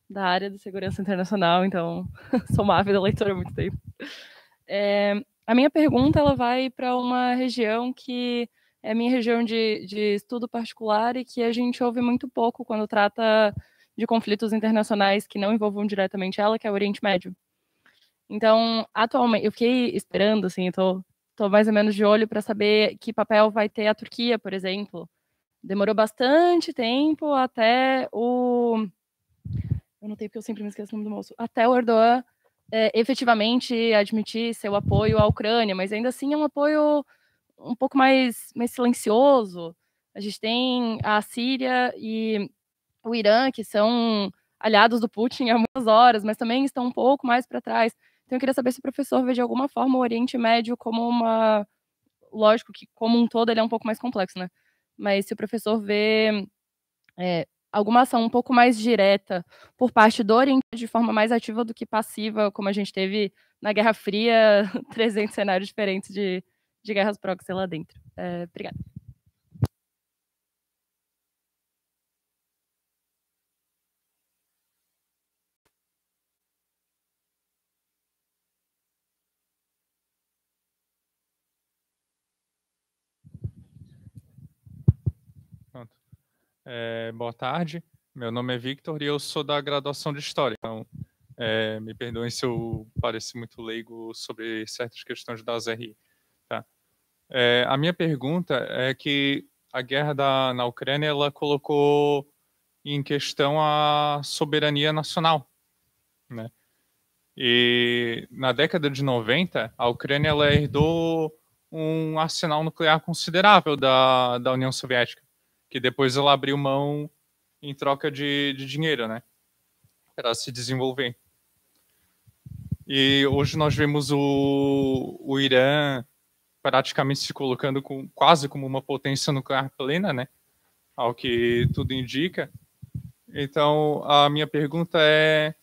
da área de segurança internacional, então sou uma ávida leitora há muito tempo. É, a minha pergunta ela vai para uma região que é minha região de, de estudo particular e que a gente ouve muito pouco quando trata de conflitos internacionais que não envolvam diretamente ela, que é o Oriente Médio. Então, atualmente, eu fiquei esperando, assim, estou estou mais ou menos de olho para saber que papel vai ter a Turquia, por exemplo. Demorou bastante tempo até o. Eu não tenho porque eu sempre me esqueço o nome do moço. Até o Erdogan é, efetivamente admitir seu apoio à Ucrânia, mas ainda assim é um apoio um pouco mais, mais silencioso. A gente tem a Síria e o Irã, que são aliados do Putin há muitas horas, mas também estão um pouco mais para trás. Então eu queria saber se o professor vê de alguma forma o Oriente Médio como uma. Lógico que, como um todo, ele é um pouco mais complexo, né? Mas se o professor vê é, alguma ação um pouco mais direta por parte do Oriente de forma mais ativa do que passiva, como a gente teve na Guerra Fria, 300 cenários diferentes de, de guerras proxy lá dentro. É, obrigada. É, boa tarde, meu nome é Victor e eu sou da graduação de História. Então, é, me perdoem se eu pareço muito leigo sobre certas questões das RI. Tá? É, a minha pergunta é que a guerra da, na Ucrânia ela colocou em questão a soberania nacional. Né? E na década de 90, a Ucrânia ela herdou um arsenal nuclear considerável da, da União Soviética que depois ela abriu mão em troca de, de dinheiro, né? Para se desenvolver. E hoje nós vemos o, o Irã praticamente se colocando com, quase como uma potência nuclear plena, né? Ao que tudo indica. Então, a minha pergunta é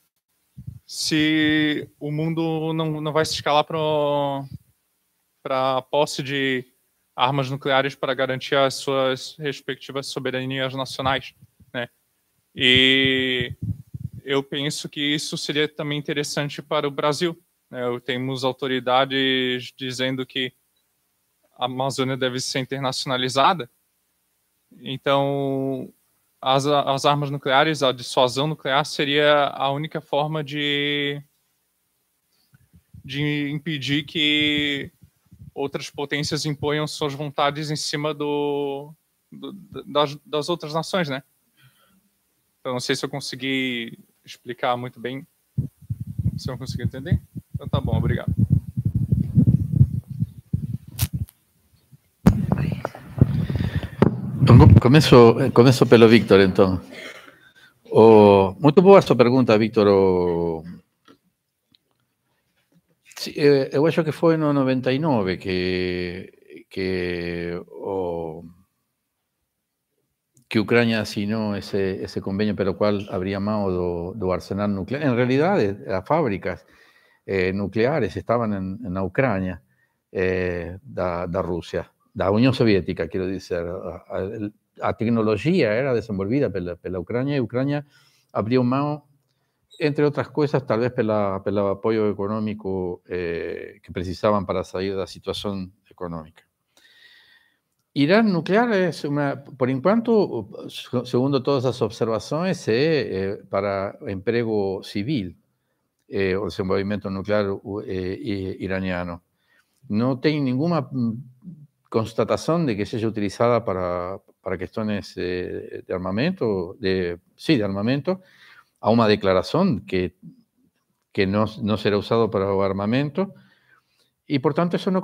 se o mundo não, não vai se escalar para a posse de armas nucleares para garantir as suas respectivas soberanias nacionais, né? E eu penso que isso seria também interessante para o Brasil. Né? Temos autoridades dizendo que a Amazônia deve ser internacionalizada. Então, as, as armas nucleares, a dissuasão nuclear, seria a única forma de, de impedir que outras potências imponham suas vontades em cima do, do das, das, outras nações, né? Então, não sei se eu consegui explicar muito bem, se eu consegui entender. Então, tá bom, obrigado. Então, começo, pelo Victor, então. muito boa sua pergunta, Victor. Sí, eh, eu que fue 99 que que que Ucrania asignó ese, ese convenio pero cual habría mão do, do arsenal nuclear. En realidad, eh, las fábricas eh, nucleares estaban en, la Ucrania eh, da, da Rusia, da Unión Soviética, quiero decir. La tecnología era desenvolvida por la Ucrania y Ucrania abrió mano entre otras cosas, tal vez por apoyo económico eh, que precisaban para salir de la situación económica. Irán nuclear es una, por cuanto segundo todas las observaciones, eh, eh, para empleo civil, eh, o movimiento nuclear iraniano. No tengo ninguna mm, constatación de que sea utilizada para, para cuestiones de armamento, de, sí, de armamento, a una declaración que, no, será usado para armamento y por tanto eso no,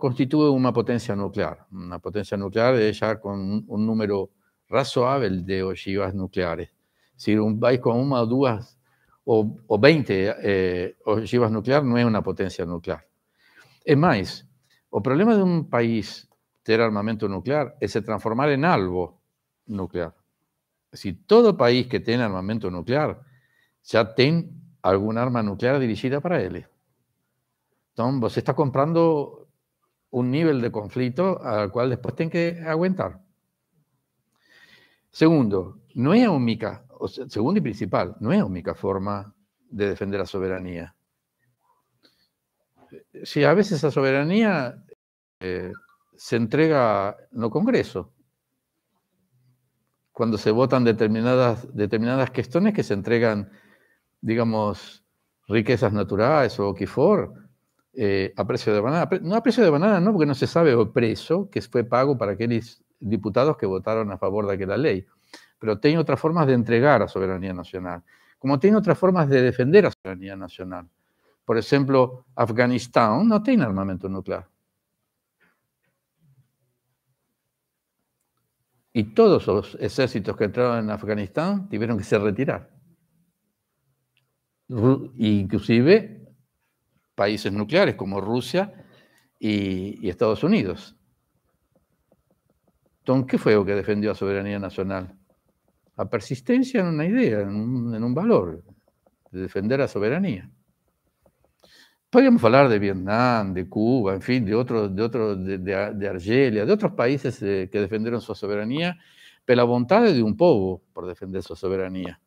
constituye una potencia nuclear. Una potencia nuclear es ya con un, número razonable de ojivas nucleares. Si un país con una o dos o, o 20 eh, ojivas nucleares no es una potencia nuclear. Es más, o problema de un país tener armamento nuclear es se transformar en algo nuclear. Si todo país que tiene armamento nuclear ya tiene alguna arma nuclear dirigida para él. Entonces, se está comprando un nivel de conflicto al cual después tiene que aguantar. Segundo, no es única, segundo y principal, no es única forma de defender la soberanía. Si a veces la soberanía eh, se entrega no Congreso, cuando se votan determinadas, determinadas cuestiones que se entregan, digamos, riquezas naturales o quifor eh, a precio de banana. No a precio de banana, no, porque no se sabe o precio que fue pago para aquellos diputados que votaron a favor de aquella ley. Pero tiene otras formas de entregar a soberanía nacional, como tiene otras formas de defender a soberanía nacional. Por ejemplo, Afganistán no tiene armamento nuclear. Y todos los ejércitos que entraron en Afganistán tuvieron que se retirar. Inclusive países nucleares como Rusia y, Estados Unidos. Entonces, ¿qué fue lo que defendió la soberanía nacional? La persistencia en una idea, en un valor, de defender la soberanía. Podríamos hablar de Vietnam, de Cuba, en fin, de otros, de, otros, de, Argelia, de otros países eh, que defendieron su soberanía, pero la voluntad de un pueblo por defender su soberanía.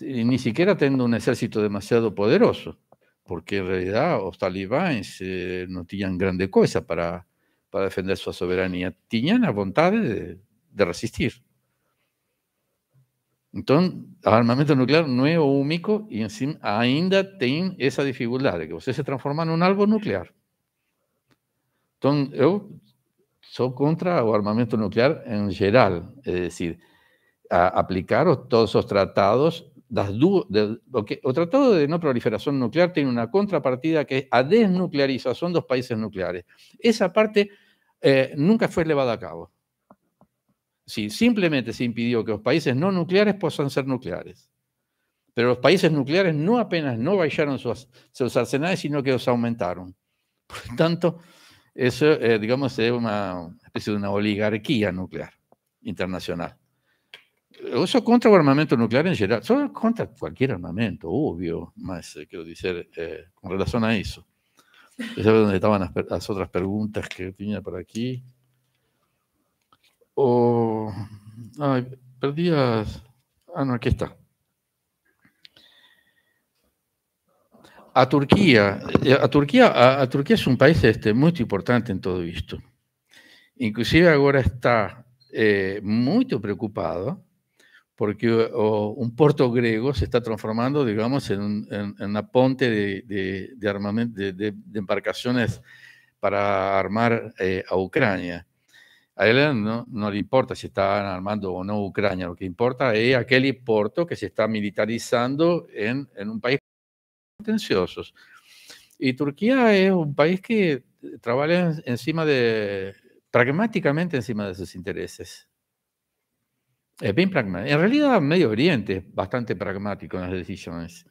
Ni siquiera teniendo un ejército demasiado poderoso, porque en realidad los talibanes eh, no tenían grande cosa para, para defender su soberanía. Tenían la voluntad de, de resistir el armamento nuclear no es único y encima, ainda esa dificultad de que usted se transforma un algo nuclear. Entonces, yo soy contra el armamento nuclear en general. Es decir, aplicar todos los tratados las de, Tratado de No Proliferación Nuclear tiene una contrapartida que es a desnuclearización de los países nucleares. Esa parte eh, nunca fue llevada a cabo simplemente se impidió que los países no nucleares puedan ser nucleares. Pero los países nucleares no apenas no vallaron sus, arsenales, sino que los aumentaron. Por lo tanto, eso, eh, digamos, es una especie de una oligarquía nuclear internacional. Eso contra el armamento nuclear en general, contra cualquier armamento, obvio, más eh, quiero decir, eh, con relación a eso. Esa es donde estaban las, las otras preguntas que tenía por aquí. O. Ay, a. Ah, no, aquí está. A Turquía. Eh, a Turquía, a, Turquía es un país este, muy importante en todo esto. Inclusive ahora está eh, muy preocupado porque un puerto griego se está transformando, digamos, en, un, en, una ponte de, armamento, de, embarcaciones para armar eh, a Ucrania. A él no, no, le importa si están armando o no Ucrania, lo que importa es aquel importo que se está militarizando en, en un país contenciosos. Y Turquía es un país que trabaja encima de, pragmáticamente encima de sus intereses. Es bien pragmático. En realidad, Medio Oriente es bastante pragmático en las decisiones.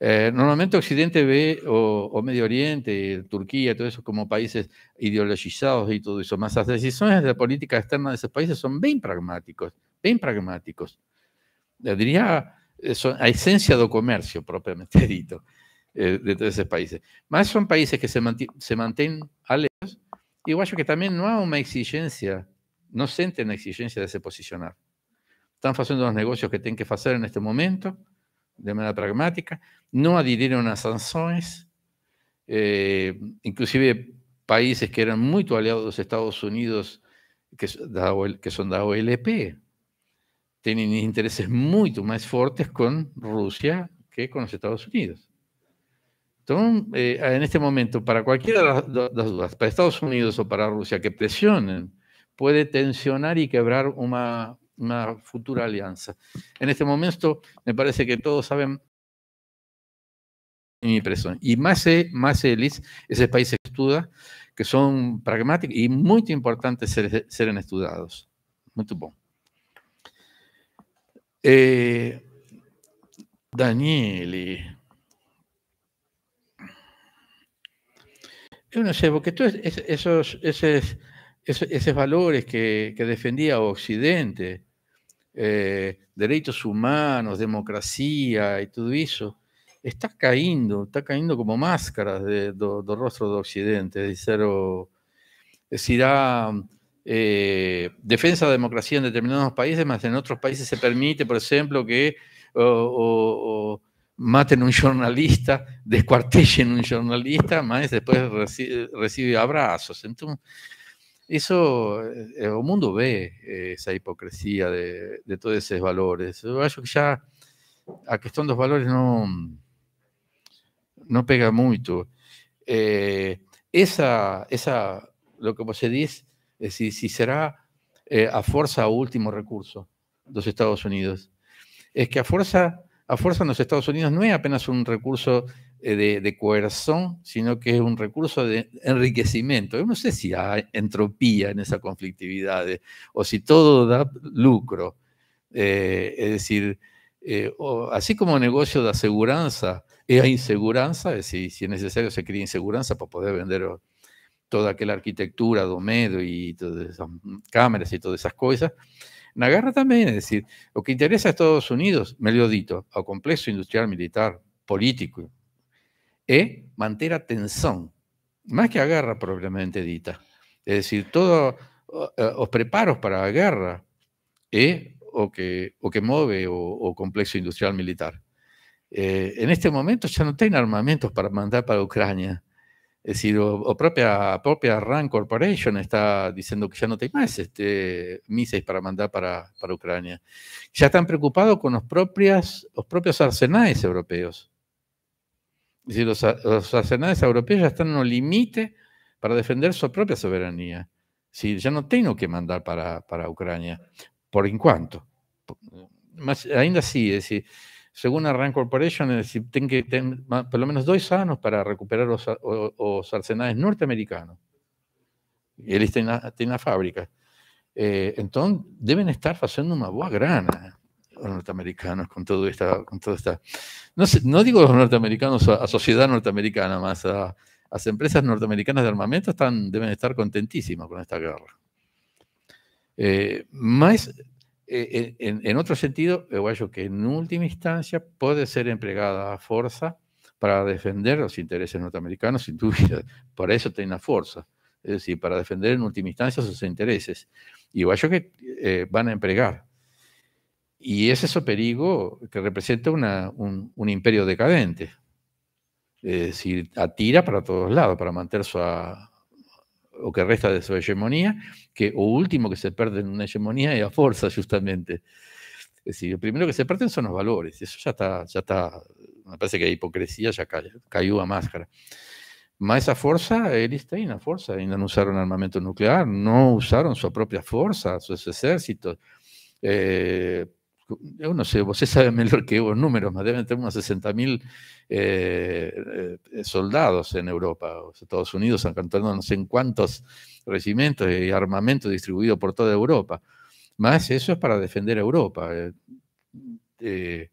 Eh, normalmente Occidente ve, o, Medio Oriente, Turquía, todo eso como países ideologizados y todo eso, más las decisiones de la política externa de esos países son bien pragmáticos, bien pragmáticos. diría, eh, son a esencia del comercio propiamente dicho, eh, de todos esos países. Más son países que se, mantienen alejados y yo que también no hay una exigencia, no sienten la exigencia de se posicionar. Están haciendo los negocios que tienen que hacer en este momento, de manera pragmática no adhirieron a sanciones, eh, inclusive países que eran muy aliados de los Estados Unidos, que, son son da OLP, e tienen intereses mucho más fuertes con Rusia que con los Estados Unidos. Entonces, eh, en este momento, para cualquiera de las, dudas, para Estados Unidos o para Rusia, que presionen, puede tensionar y quebrar una futura alianza. En este momento, me parece que todos saben impresión. Y más e, es ese país estuda que son pragmáticos y muy importantes ser, estudiados. Muy bien Eh, Daniele. Yo no sé, porque esos, esos, valores que, que, defendía Occidente, eh, derechos humanos, democracia y todo eso, está cayendo, está cayendo como máscaras de, rostro de Occidente, de ser decir, ah, eh, defensa de democracia en determinados países, más en otros países se permite, por ejemplo, que maten un jornalista, descuartellen un jornalista, más después recibe, abrazos. Entonces, eso, eh, el mundo ve eh, esa hipocresía de, todos esos valores. Yo creo que ya a son dos valores no no pega mucho. Eh, esa, esa lo que se dice si si será eh, a fuerza o último recurso los Estados Unidos. es que a fuerza a en los Estados Unidos no es apenas un recurso eh, de, de sino que es un recurso de enriquecimiento. Yo no sé si hay entropía en esa conflictividad o si todo da lucro. Es decir, eh, o, así como negocio de aseguranza e inseguranza, decir si es necesario se cría inseguranza para poder vender toda aquella arquitectura, domedo y todas esas cámaras y todas esas cosas, Nagarra también, es decir, lo que interesa a Estados Unidos, dito al complejo industrial militar político, es mantener tensión más que agarra probablemente dita. Es decir, todos eh, eh, los preparos para la guerra es o que, o que mueve o, complejo industrial militar. Eh, en este momento ya no tienen armamentos para mandar para Ucrania. Es decir, o, propia, propia RAN Corporation está diciendo que ya no tiene más este, misiles para mandar para, para, Ucrania. Ya están preocupados con los, propias, los propios arsenales europeos. Es decir, los, arsenales europeos ya están en un límite... para defender su propia soberanía. Sí, ya no tengo que mandar para, para Ucrania por enquanto. más, ainda así, según decir, según Corporation, tienen que tener que lo menos dos años para recuperar los arsenales norteamericanos. Y en la la fábrica. Eh, entonces deben estar haciendo una boa grana los norteamericanos con todo esta... con toda esta No digo los norteamericanos, a sociedad norteamericana, más a, las empresas norteamericanas de armamento están, deben estar contentísimas con esta guerra. Eh, eh, eh en, otro sentido, yo que en última instancia puede ser empleada a fuerza para defender los intereses norteamericanos, sin duda. por eso tiene la fuerza. Es decir, para defender en última instancia sus intereses. Y yo que eh, van a emplear. Y es el perigo que representa una, un, un, imperio decadente. Es decir, atira para todos lados, para mantener su o que resta de su hegemonía, que o último que se pierde en una hegemonía es la fuerza, justamente. Es decir, lo primero que se pierden son los valores, eso ya está, ya está, me parece que la hipocresía ya cayó, a máscara. más esa fuerza, él una la fuerza, y no usaron armamento nuclear, no usaron su propia fuerza, sus ejércitos, eh, yo no sé, vos sabe mejor que los números, más deben tener unos 60.000 eh, eh, soldados en Europa. Los Estados Unidos han cantado no sé en cuántos regimientos y armamento distribuido por toda Europa. Más eso es para defender Europa. Eh,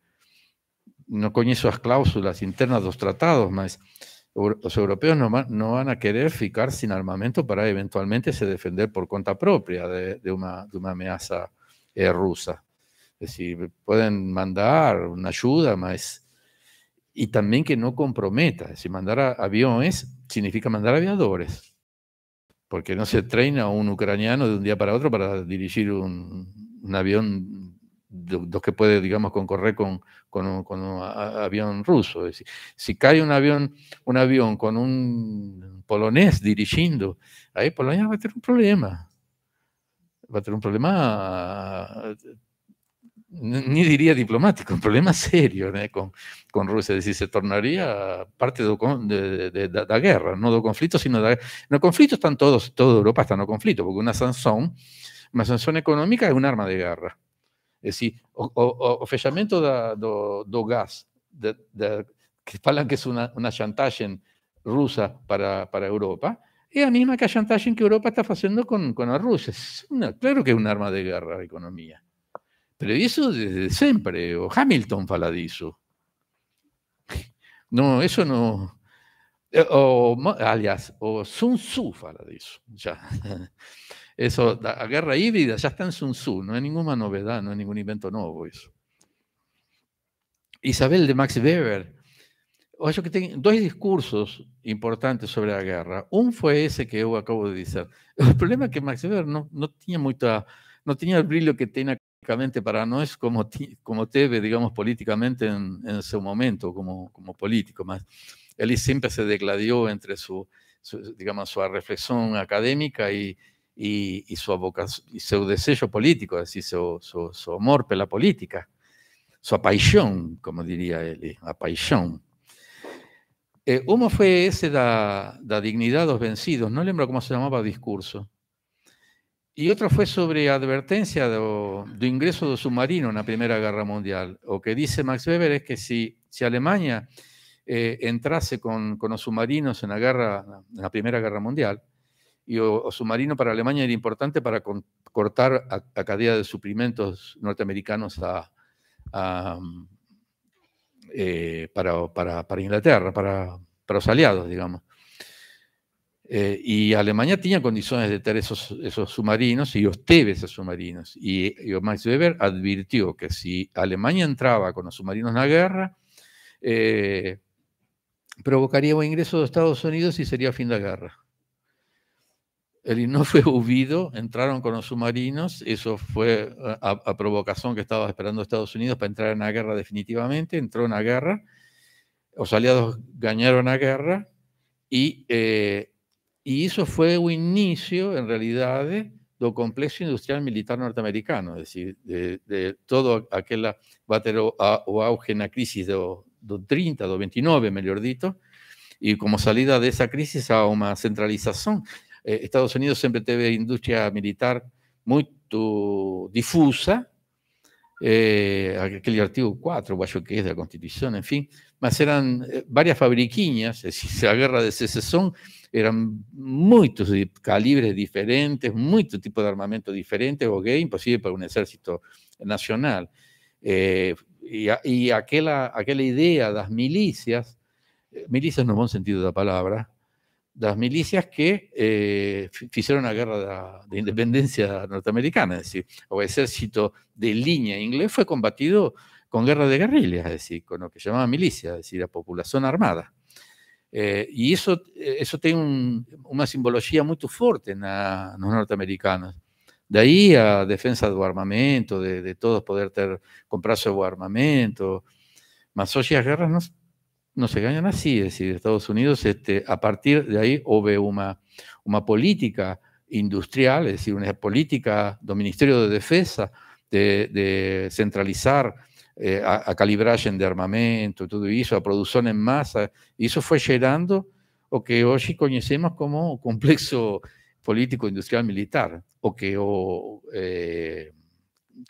no conozco las cláusulas internas de los tratados, más los europeos no, van a querer ficar sin armamento para eventualmente se defender por cuenta propia de una, amenaza rusa. Es decir, pueden mandar una ayuda más. Y también que no comprometa. Si mandar aviones significa mandar aviadores. Porque no se treina un ucraniano de un día para otro para dirigir un, avión dos que puede, digamos, concorrer con, con, un, avión ruso. Decir, si cae un avión, un avión con un polonés dirigiendo, ahí Polonia va a tener un problema. Va a tener un problema ni diría diplomático, un problema serio ¿eh? con, Rusia, es decir, se tornaría parte de la guerra, no del conflicto, sino de guerra. No conflicto están todos, toda Europa está no conflicto, porque una sanción, una sanción económica es un arma de guerra. Es decir, o, o, o gas, do, que es que es una para, para Europa, es la misma que la chantaje que Europa está haciendo con Rusia. rusia, claro que es un arma de guerra la economía. Pero eso desde siempre, o Hamilton faladizo No, eso no. Eh, o, alias, o Sun Tzu fala ya Eso, la guerra híbrida ya está en Sun Tzu, no hay ninguna novedad, no hay ningún invento nuevo eso. Isabel de Max Weber, yo que tengo dos discursos importantes sobre la guerra. Un fue ese que yo acabo de decir. El problema es que Max Weber no, no tenía mucha, no tenía el brillo que tenía para no es como, como Tebe, digamos, políticamente en, su momento, como, como, político, más él siempre se decladió entre su, digamos, su reflexión académica y, su vocación, y su deseo político, así su, su, amor por la política, su apaixón, como diría él, eh, apaixón. ¿Cómo eh, fue ese da, dignidad de los vencidos, no lembro cómo se llamaba discurso, y otro fue sobre advertencia de de ingreso de submarino la Primera Guerra Mundial. Lo que dice Max Weber es que si si Alemania eh, entrase con, con submarinos la guerra, la primera Guerra Mundial, y o, submarino para Alemania era importante para cortar a, cadena de suprimentos norteamericanos eh, para, Inglaterra, para, para los aliados, digamos. Eh, y Alemania tenía condiciones de tener esos, submarinos y obtuvo esos submarinos. Y, Max Weber advirtió que si Alemania entraba con los submarinos en la guerra, eh, provocaría un ingreso de Estados Unidos y sería fin de la guerra. El no fue huido, entraron con los submarinos, eso fue a, provocación que estaba esperando Estados Unidos para entrar en la guerra definitivamente, entró en la guerra, los aliados ganaron la guerra y... Eh, y eso fue un inicio, en realidad, del complejo industrial militar norteamericano, es decir, de, todo aquel va o, auge na crisis de do 30, do 29, mejor dicho, y como salida de esa crisis a una centralización. Eh, Estados Unidos siempre tuvo industria militar muy difusa, eh, aquel artículo artigo 4, ¿qué es que la Constitución, en fin, eran eh, varias fabriquiñas, es decir, la guerra de secesión eran muchos calibres diferentes, muchos tipos de armamento diferentes, o que imposible para un ejército nacional. Eh, y, aquella, idea de las milicias, eh, milicias no buen sentido de la palabra, las milicias que hicieron la guerra de, independencia norteamericana, es decir, o ejército de línea inglés fue combatido con guerra de guerrillas, es decir, con lo que llamaba milicia, es decir, la población armada. Eh, y eso, eh, eso tiene una simbología muy fuerte en, los norteamericanos. De ahí a defensa del armamento, de, todos poder ter, comprar su armamento. Mas hoy las guerras no, no se ganan así, es decir, Estados Unidos este, a partir de ahí hubo una, una política industrial, es decir, una política del Ministerio de Defensa de, de centralizar eh, a, a, de armamento, todo eso, a en masa, y eso fue generando lo que hoy conocemos como complejo complejo político industrial militar, o que o eh,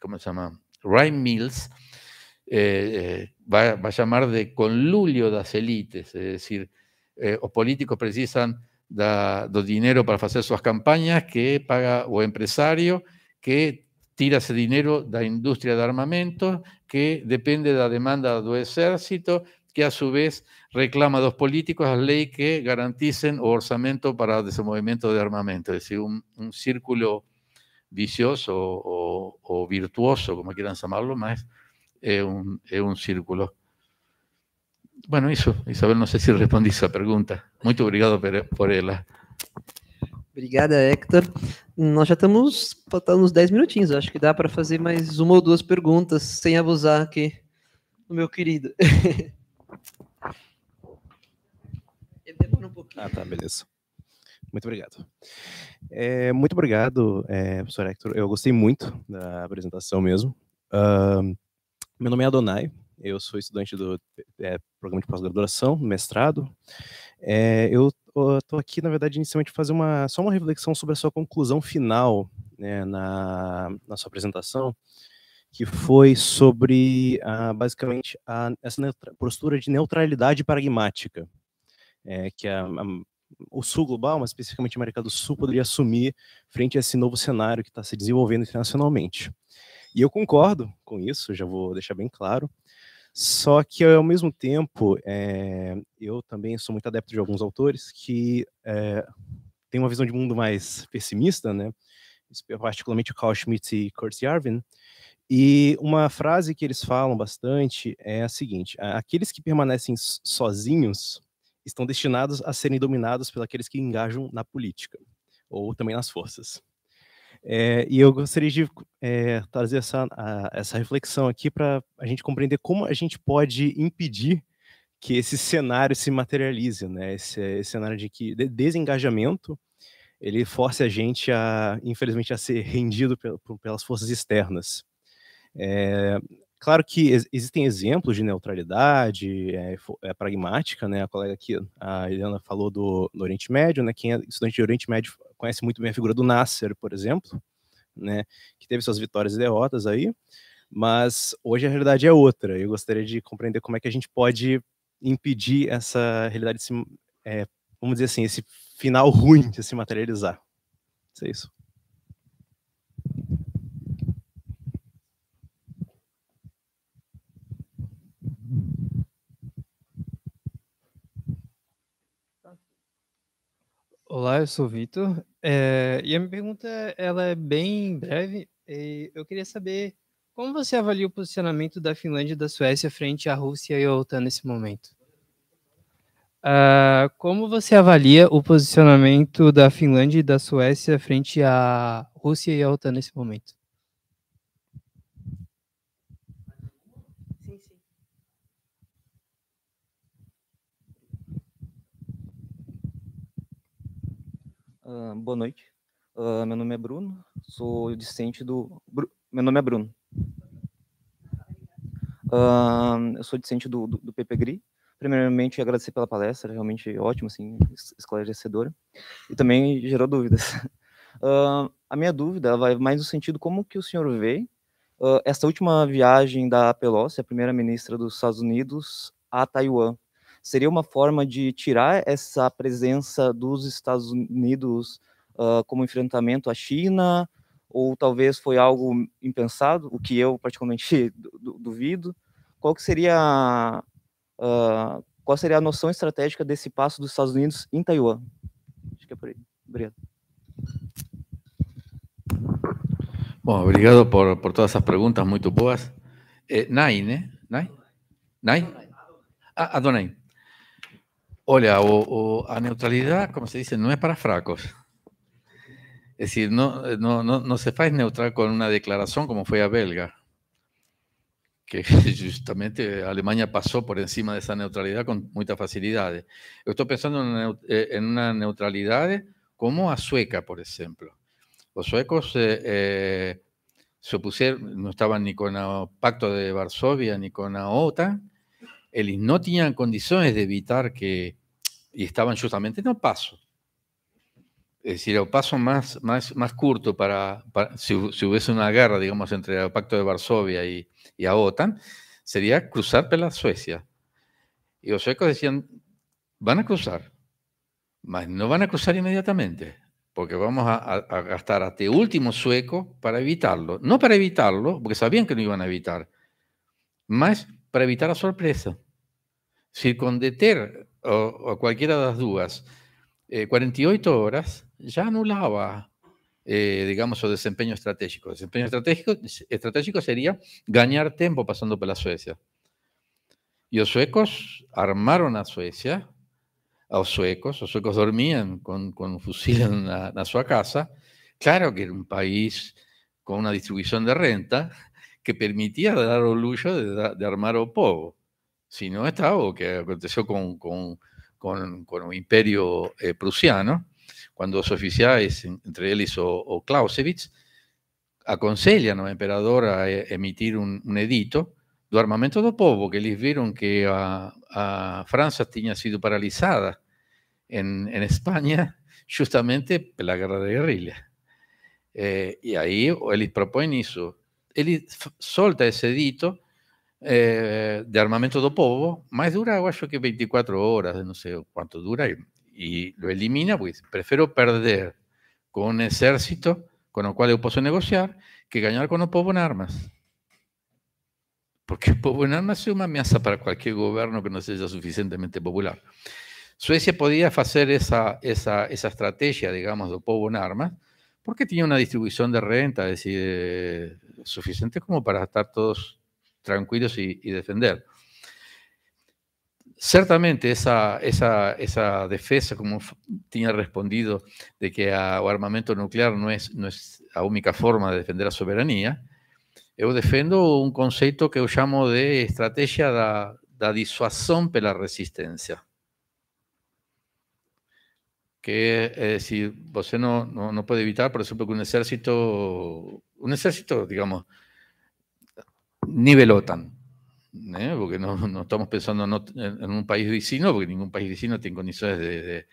se llama, Ryan Mills eh, eh, va, a llamar de de las élites, es decir, los políticos precisan de dinero para hacer sus campañas, que paga o empresario, que tira ese dinero da industria de armamento, que depende de la demanda del ejército, que a su vez reclama a los políticos a ley que garanticen o orzamento para movimiento de armamento, es decir, un, círculo vicioso o, virtuoso, como quieran llamarlo, más eh, es un, círculo. Bueno, eso, Isabel, no sé si respondí esa pregunta. Muy obrigado por ella. Obrigada, Hector. Nós já estamos faltando uns 10 minutinhos. Acho que dá para fazer mais uma ou duas perguntas sem abusar aqui do meu querido. Ele demora um pouquinho. Ah, tá, beleza. Muito obrigado. É, muito obrigado, é, professor Hector. Eu gostei muito da apresentação mesmo. Uh, meu nome é Adonai, eu sou estudante do é, programa de pós-graduação, mestrado. É, eu Estou aqui, na verdade, inicialmente fazer uma, só uma reflexão sobre a sua conclusão final né, na, na sua apresentação, que foi sobre, ah, basicamente, a, essa postura de neutralidade pragmática, é, que a, a, o Sul global, mas especificamente a América do Sul, poderia assumir frente a esse novo cenário que está se desenvolvendo internacionalmente. E eu concordo com isso, já vou deixar bem claro. Só que, ao mesmo tempo, é, eu também sou muito adepto de alguns autores que é, têm uma visão de mundo mais pessimista, né? particularmente o Carl Schmitt e Kurt Yarvin. E uma frase que eles falam bastante é a seguinte: aqueles que permanecem sozinhos estão destinados a serem dominados pelos que engajam na política ou também nas forças. É, e eu gostaria de é, trazer essa, a, essa reflexão aqui para a gente compreender como a gente pode impedir que esse cenário se materialize, né? Esse, esse cenário de que de desengajamento ele force a gente a, infelizmente, a ser rendido pelas forças externas. É, claro que ex existem exemplos de neutralidade é, é, pragmática, né? A colega aqui, a Helena, falou do, do Oriente Médio, né? Quem é estudante de Oriente Médio conhece muito bem a figura do Nasser, por exemplo, né, que teve suas vitórias e derrotas aí, mas hoje a realidade é outra. Eu gostaria de compreender como é que a gente pode impedir essa realidade, é, vamos dizer assim, esse final ruim de se materializar. Isso é isso. Olá, eu sou o Vitor. É, e a minha pergunta ela é bem breve. E eu queria saber como você avalia o posicionamento da Finlândia e da Suécia frente à Rússia e à OTAN nesse momento? Uh, como você avalia o posicionamento da Finlândia e da Suécia frente à Rússia e à OTAN nesse momento? Ah, boa noite. Uh, meu nome é Bruno, sou discente do. Bru... Meu nome é Bruno. Uh, eu sou discente do, do, do PPGRI. Primeiramente, agradecer pela palestra, realmente ótima, assim, esclarecedora. E também gerou dúvidas. a minha dúvida vai mais no sentido como que o senhor vê essa última viagem da Pelosi, a primeira-ministra dos Estados Unidos, a Taiwan seria uma forma de tirar essa presença dos Estados Unidos uh, como enfrentamento à China, ou talvez foi algo impensado, o que eu particularmente duvido. Qual que seria uh, qual seria a noção estratégica desse passo dos Estados Unidos em Taiwan? Acho que é por aí. Obrigado. Bom, obrigado por, por todas essas perguntas muito boas. Eh, Nai, né? Nai? Nai? Ah, Adonai. Hola, o, a neutralidad, como se dice, no es para fracos. Es decir, no, eh, no, no, se faz neutral con una declaración como fue a Belga, que justamente Alemania pasó por encima de esa neutralidad con mucha facilidad. estoy pensando eh, en una, neutralidad como a Sueca, por ejemplo. Los suecos eh, se opusieron, no estaban ni con el Pacto de Varsovia ni con la OTAN, ellos no tenían condiciones de evitar que, y estaban justamente, en el paso. Es decir, el paso más, más, más corto para, si, hubiese una guerra, digamos, entre el Pacto de Varsovia y, y a OTAN, sería cruzar por la Suecia. Y los suecos decían, van a cruzar, mas no van a cruzar inmediatamente, porque vamos a, a gastar hasta el este último sueco para evitarlo. No para evitarlo, porque sabían que no iban a evitar, más para evitar la sorpresa con o, o, cualquiera de las dudas, 48 eh, horas ya anulaba, eh, digamos, su desempeño estratégico. desempeño estratégico, estratégico sería ganar tiempo pasando por la Suecia. Y los suecos armaron a Suecia, a los suecos, los suecos dormían con, con un fusil en, la, su casa. Claro que era un país con una distribución de renta que permitía dar el lujo de, de armar o povo no estaba o que aconteció con, con, con, el imperio eh, prusiano, cuando los oficiales, entre ellos o, o Clausewitz, aconsejan al emperador a eh, emitir un edito de armamento del povo, que ellos vieron que a, a sido paralizada en España justamente justamente la guerra de guerrillas. Eh, y ahí ellos proponen eso. él Él solta ese edito eh, de armamento de povo, más dura, yo que 24 horas, no sé cuánto dura, y lo elimina, pues prefiero perder con un ejército con el cual yo puedo negociar que ganar con el pueblo en armas. Porque el pueblo en armas es una amenaza para cualquier gobierno que no sea suficientemente popular. Suecia podía hacer esa, esa, estrategia, digamos, de pueblo en armas, porque tenía una distribución de renta, es decir, eh, suficiente como para estar todos tranquilos y, defender. Ciertamente esa, esa, esa, defensa, como tenía respondido, de que el armamento nuclear no es, no es la única forma de defender la soberanía, yo defiendo un concepto que yo llamo de estrategia de da disuasión la resistencia. Que es si usted no, no, no puede evitar, por ejemplo, que un ejército, un ejército, digamos, ni OTAN, ¿eh? porque no, estamos pensando en, un país vecino, porque ningún país vecino tiene condiciones de, de,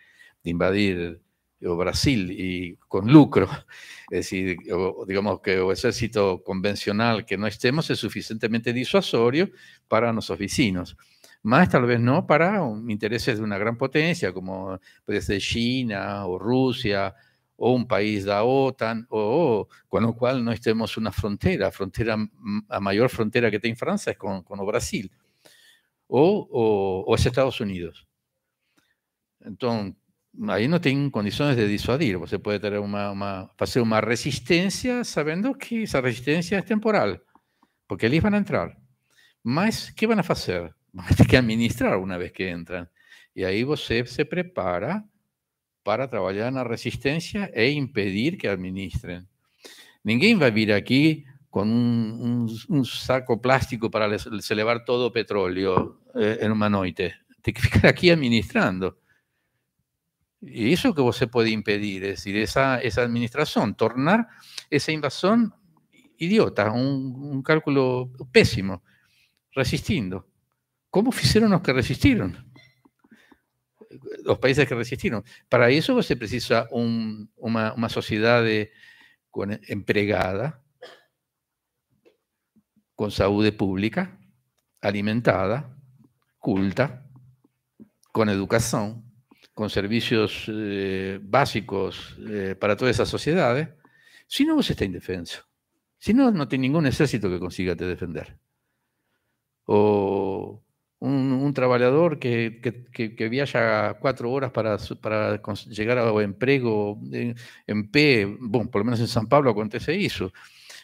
invadir o Brasil y con lucro, es decir, digamos que el ejército convencional que no estemos es suficientemente disuasorio para nuestros vecinos. Más tal vez no para intereses de una gran potencia como puede ser China o Rusia o un país de la OTAN, o, con lo cual no estemos una frontera, frontera mm, mayor frontera que tiene Francia es con, con Brasil, o, o, es Estados Unidos. Entonces, ahí no tienen condiciones de disuadir. usted pues puede tener una, hacer una resistencia sabiendo que esa resistencia es temporal, porque ellos van a entrar. más ¿qué van a hacer? Van a que administrar una vez que entran. Y ahí usted se prepara para trabajar en la resistencia e impedir que administren. Ninguém va a venir aquí con un um, um, um saco plástico para elevar todo petróleo eh, en una noche. Tiene que ficar aquí administrando. Y e eso que vos se puede impedir, es decir, esa, administración, tornar esa invasión idiota, un, un cálculo pésimo, resistiendo. ¿Cómo hicieron los que resistieron? los países que resistieron. Para eso se precisa una, sociedad de, con, empregada, con salud pública, alimentada, culta, con educación, con servicios eh, básicos eh, para todas esas sociedades. Si no, vos está indefenso. Si no, no tiene ningún ejército que consiga te defender. O un, trabajador que, que, viaja cuatro horas para, para llegar a empleo en, en P, bueno, por lo menos en San Pablo acontece eso.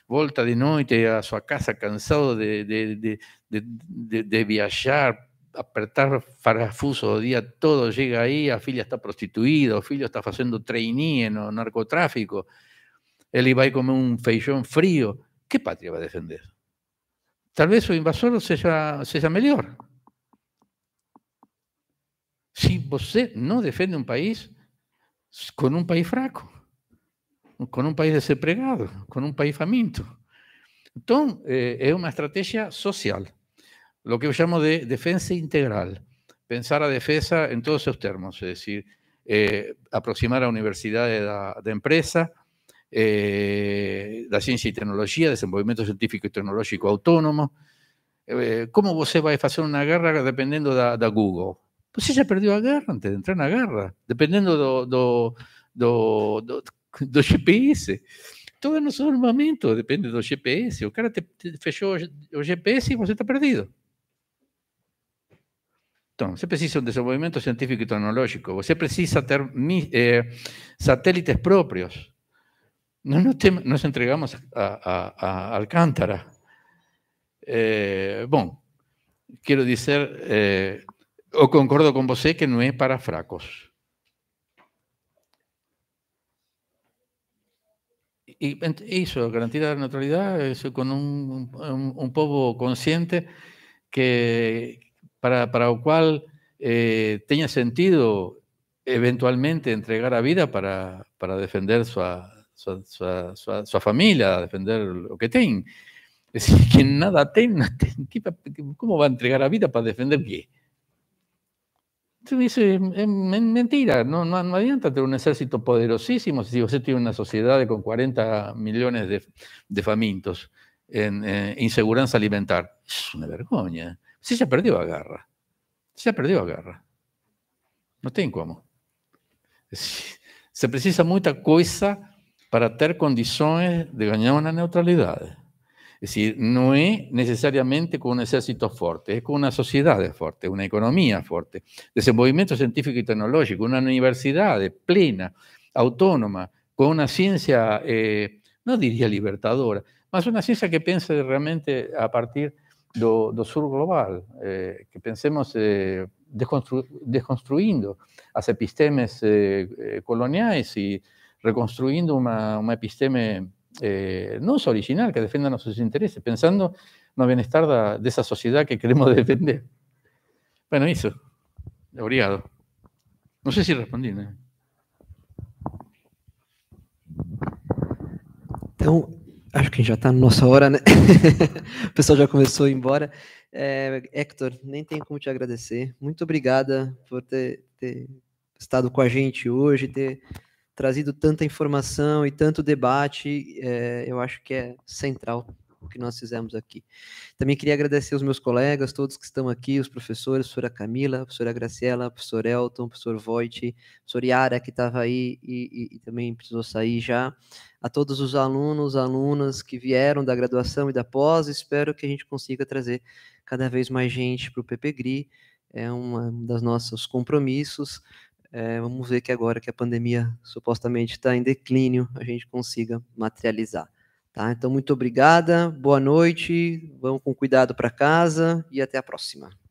Volta de noche a su casa cansado de, de, de, de viajar, apertar parafuso día todo, llega ahí, a filia está prostituida, prostituido, filia está haciendo trainee en narcotráfico, él iba a comer un feijón frío. ¿Qué patria va a defender? Tal vez su invasor sea, sea mejor. Si usted no defiende un país con un país fraco, con un país desempregado, con un país faminto. Entonces, eh, es una estrategia social, Lo que yo llamo de defensa integral. Pensar a defensa en todos sus términos. Es decir, eh, aproximar a universidades de empresa, eh, la ciencia y tecnología, el científico y tecnológico autónomo. ¿Cómo usted va a hacer una guerra dependiendo de Google? Pues ella perdió a guerra antes de entrar en guerra, dependiendo do, do, GPS. Todo es nosso armamento depende do GPS. O cara te, fechó fechou GPS y você está perdido. Entonces, se precisa de desenvolvimento científico y tecnológico. Você precisa tener eh, satélites propios. nos, entregamos a, Alcántara. Eh, bueno, quiero decir... dizer... Eh, o concordo con vos que no es para fracos. Y eso, garantía de la neutralidad, eso, con un, un, consciente que, para, para el cual eh, tenga sentido eventualmente entregar a vida para, para defender su, su, su, familia, defender lo que tiene. Es decir, que nada tiene, ¿cómo va a entregar a vida para defender qué? dice, mentira, no, no, no, adianta tener un ejército poderosísimo si usted tiene una sociedad con 40 millones de, de famintos en eh, inseguranza inseguridad alimentar. Es una vergüenza. Si ya perdió a guerra. Si ya perdió a guerra. No tiene cómo. Se precisa mucha cosa para tener condiciones de ganar una neutralidad. Es decir, no es necesariamente con un ejército fuerte, es con una sociedad fuerte, una economía fuerte. movimiento científico y tecnológico, una universidad plena, autónoma, con una ciencia, eh, no diría libertadora, más una ciencia que piense realmente a partir del sur global, eh, que pensemos eh, desconstruyendo las epistemias coloniales epistemes eh, coloniais y reconstruyendo episteme eh, no es original, que defiendan nossos intereses, pensando en el bienestar da, de esa sociedad que queremos defender. Bueno, eso. Obrigado. No sé si respondí, né? Então, acho que já está na nossa hora, né? o pessoal já começou a ir embora. É, Hector, nem tem como te agradecer. Muito obrigada por ter, ter estado com a gente hoje, ter trazido tanta informação e tanto debate, é, eu acho que é central o que nós fizemos aqui. Também queria agradecer os meus colegas, todos que estão aqui, os professores, a professora Camila, a professora Graciela, professor Elton, o professor Voit, a professora Yara, que estava aí e, e, e, também precisou sair já, a todos os alunos, alunas que vieram da graduação e da pós, espero que a gente consiga trazer cada vez mais gente para o PPGRI, é um dos nossos compromissos, é, vamos ver que agora que a pandemia supostamente está em declínio, a gente consiga materializar. Tá? Então, muito obrigada, boa noite, vamos com cuidado para casa e até a próxima.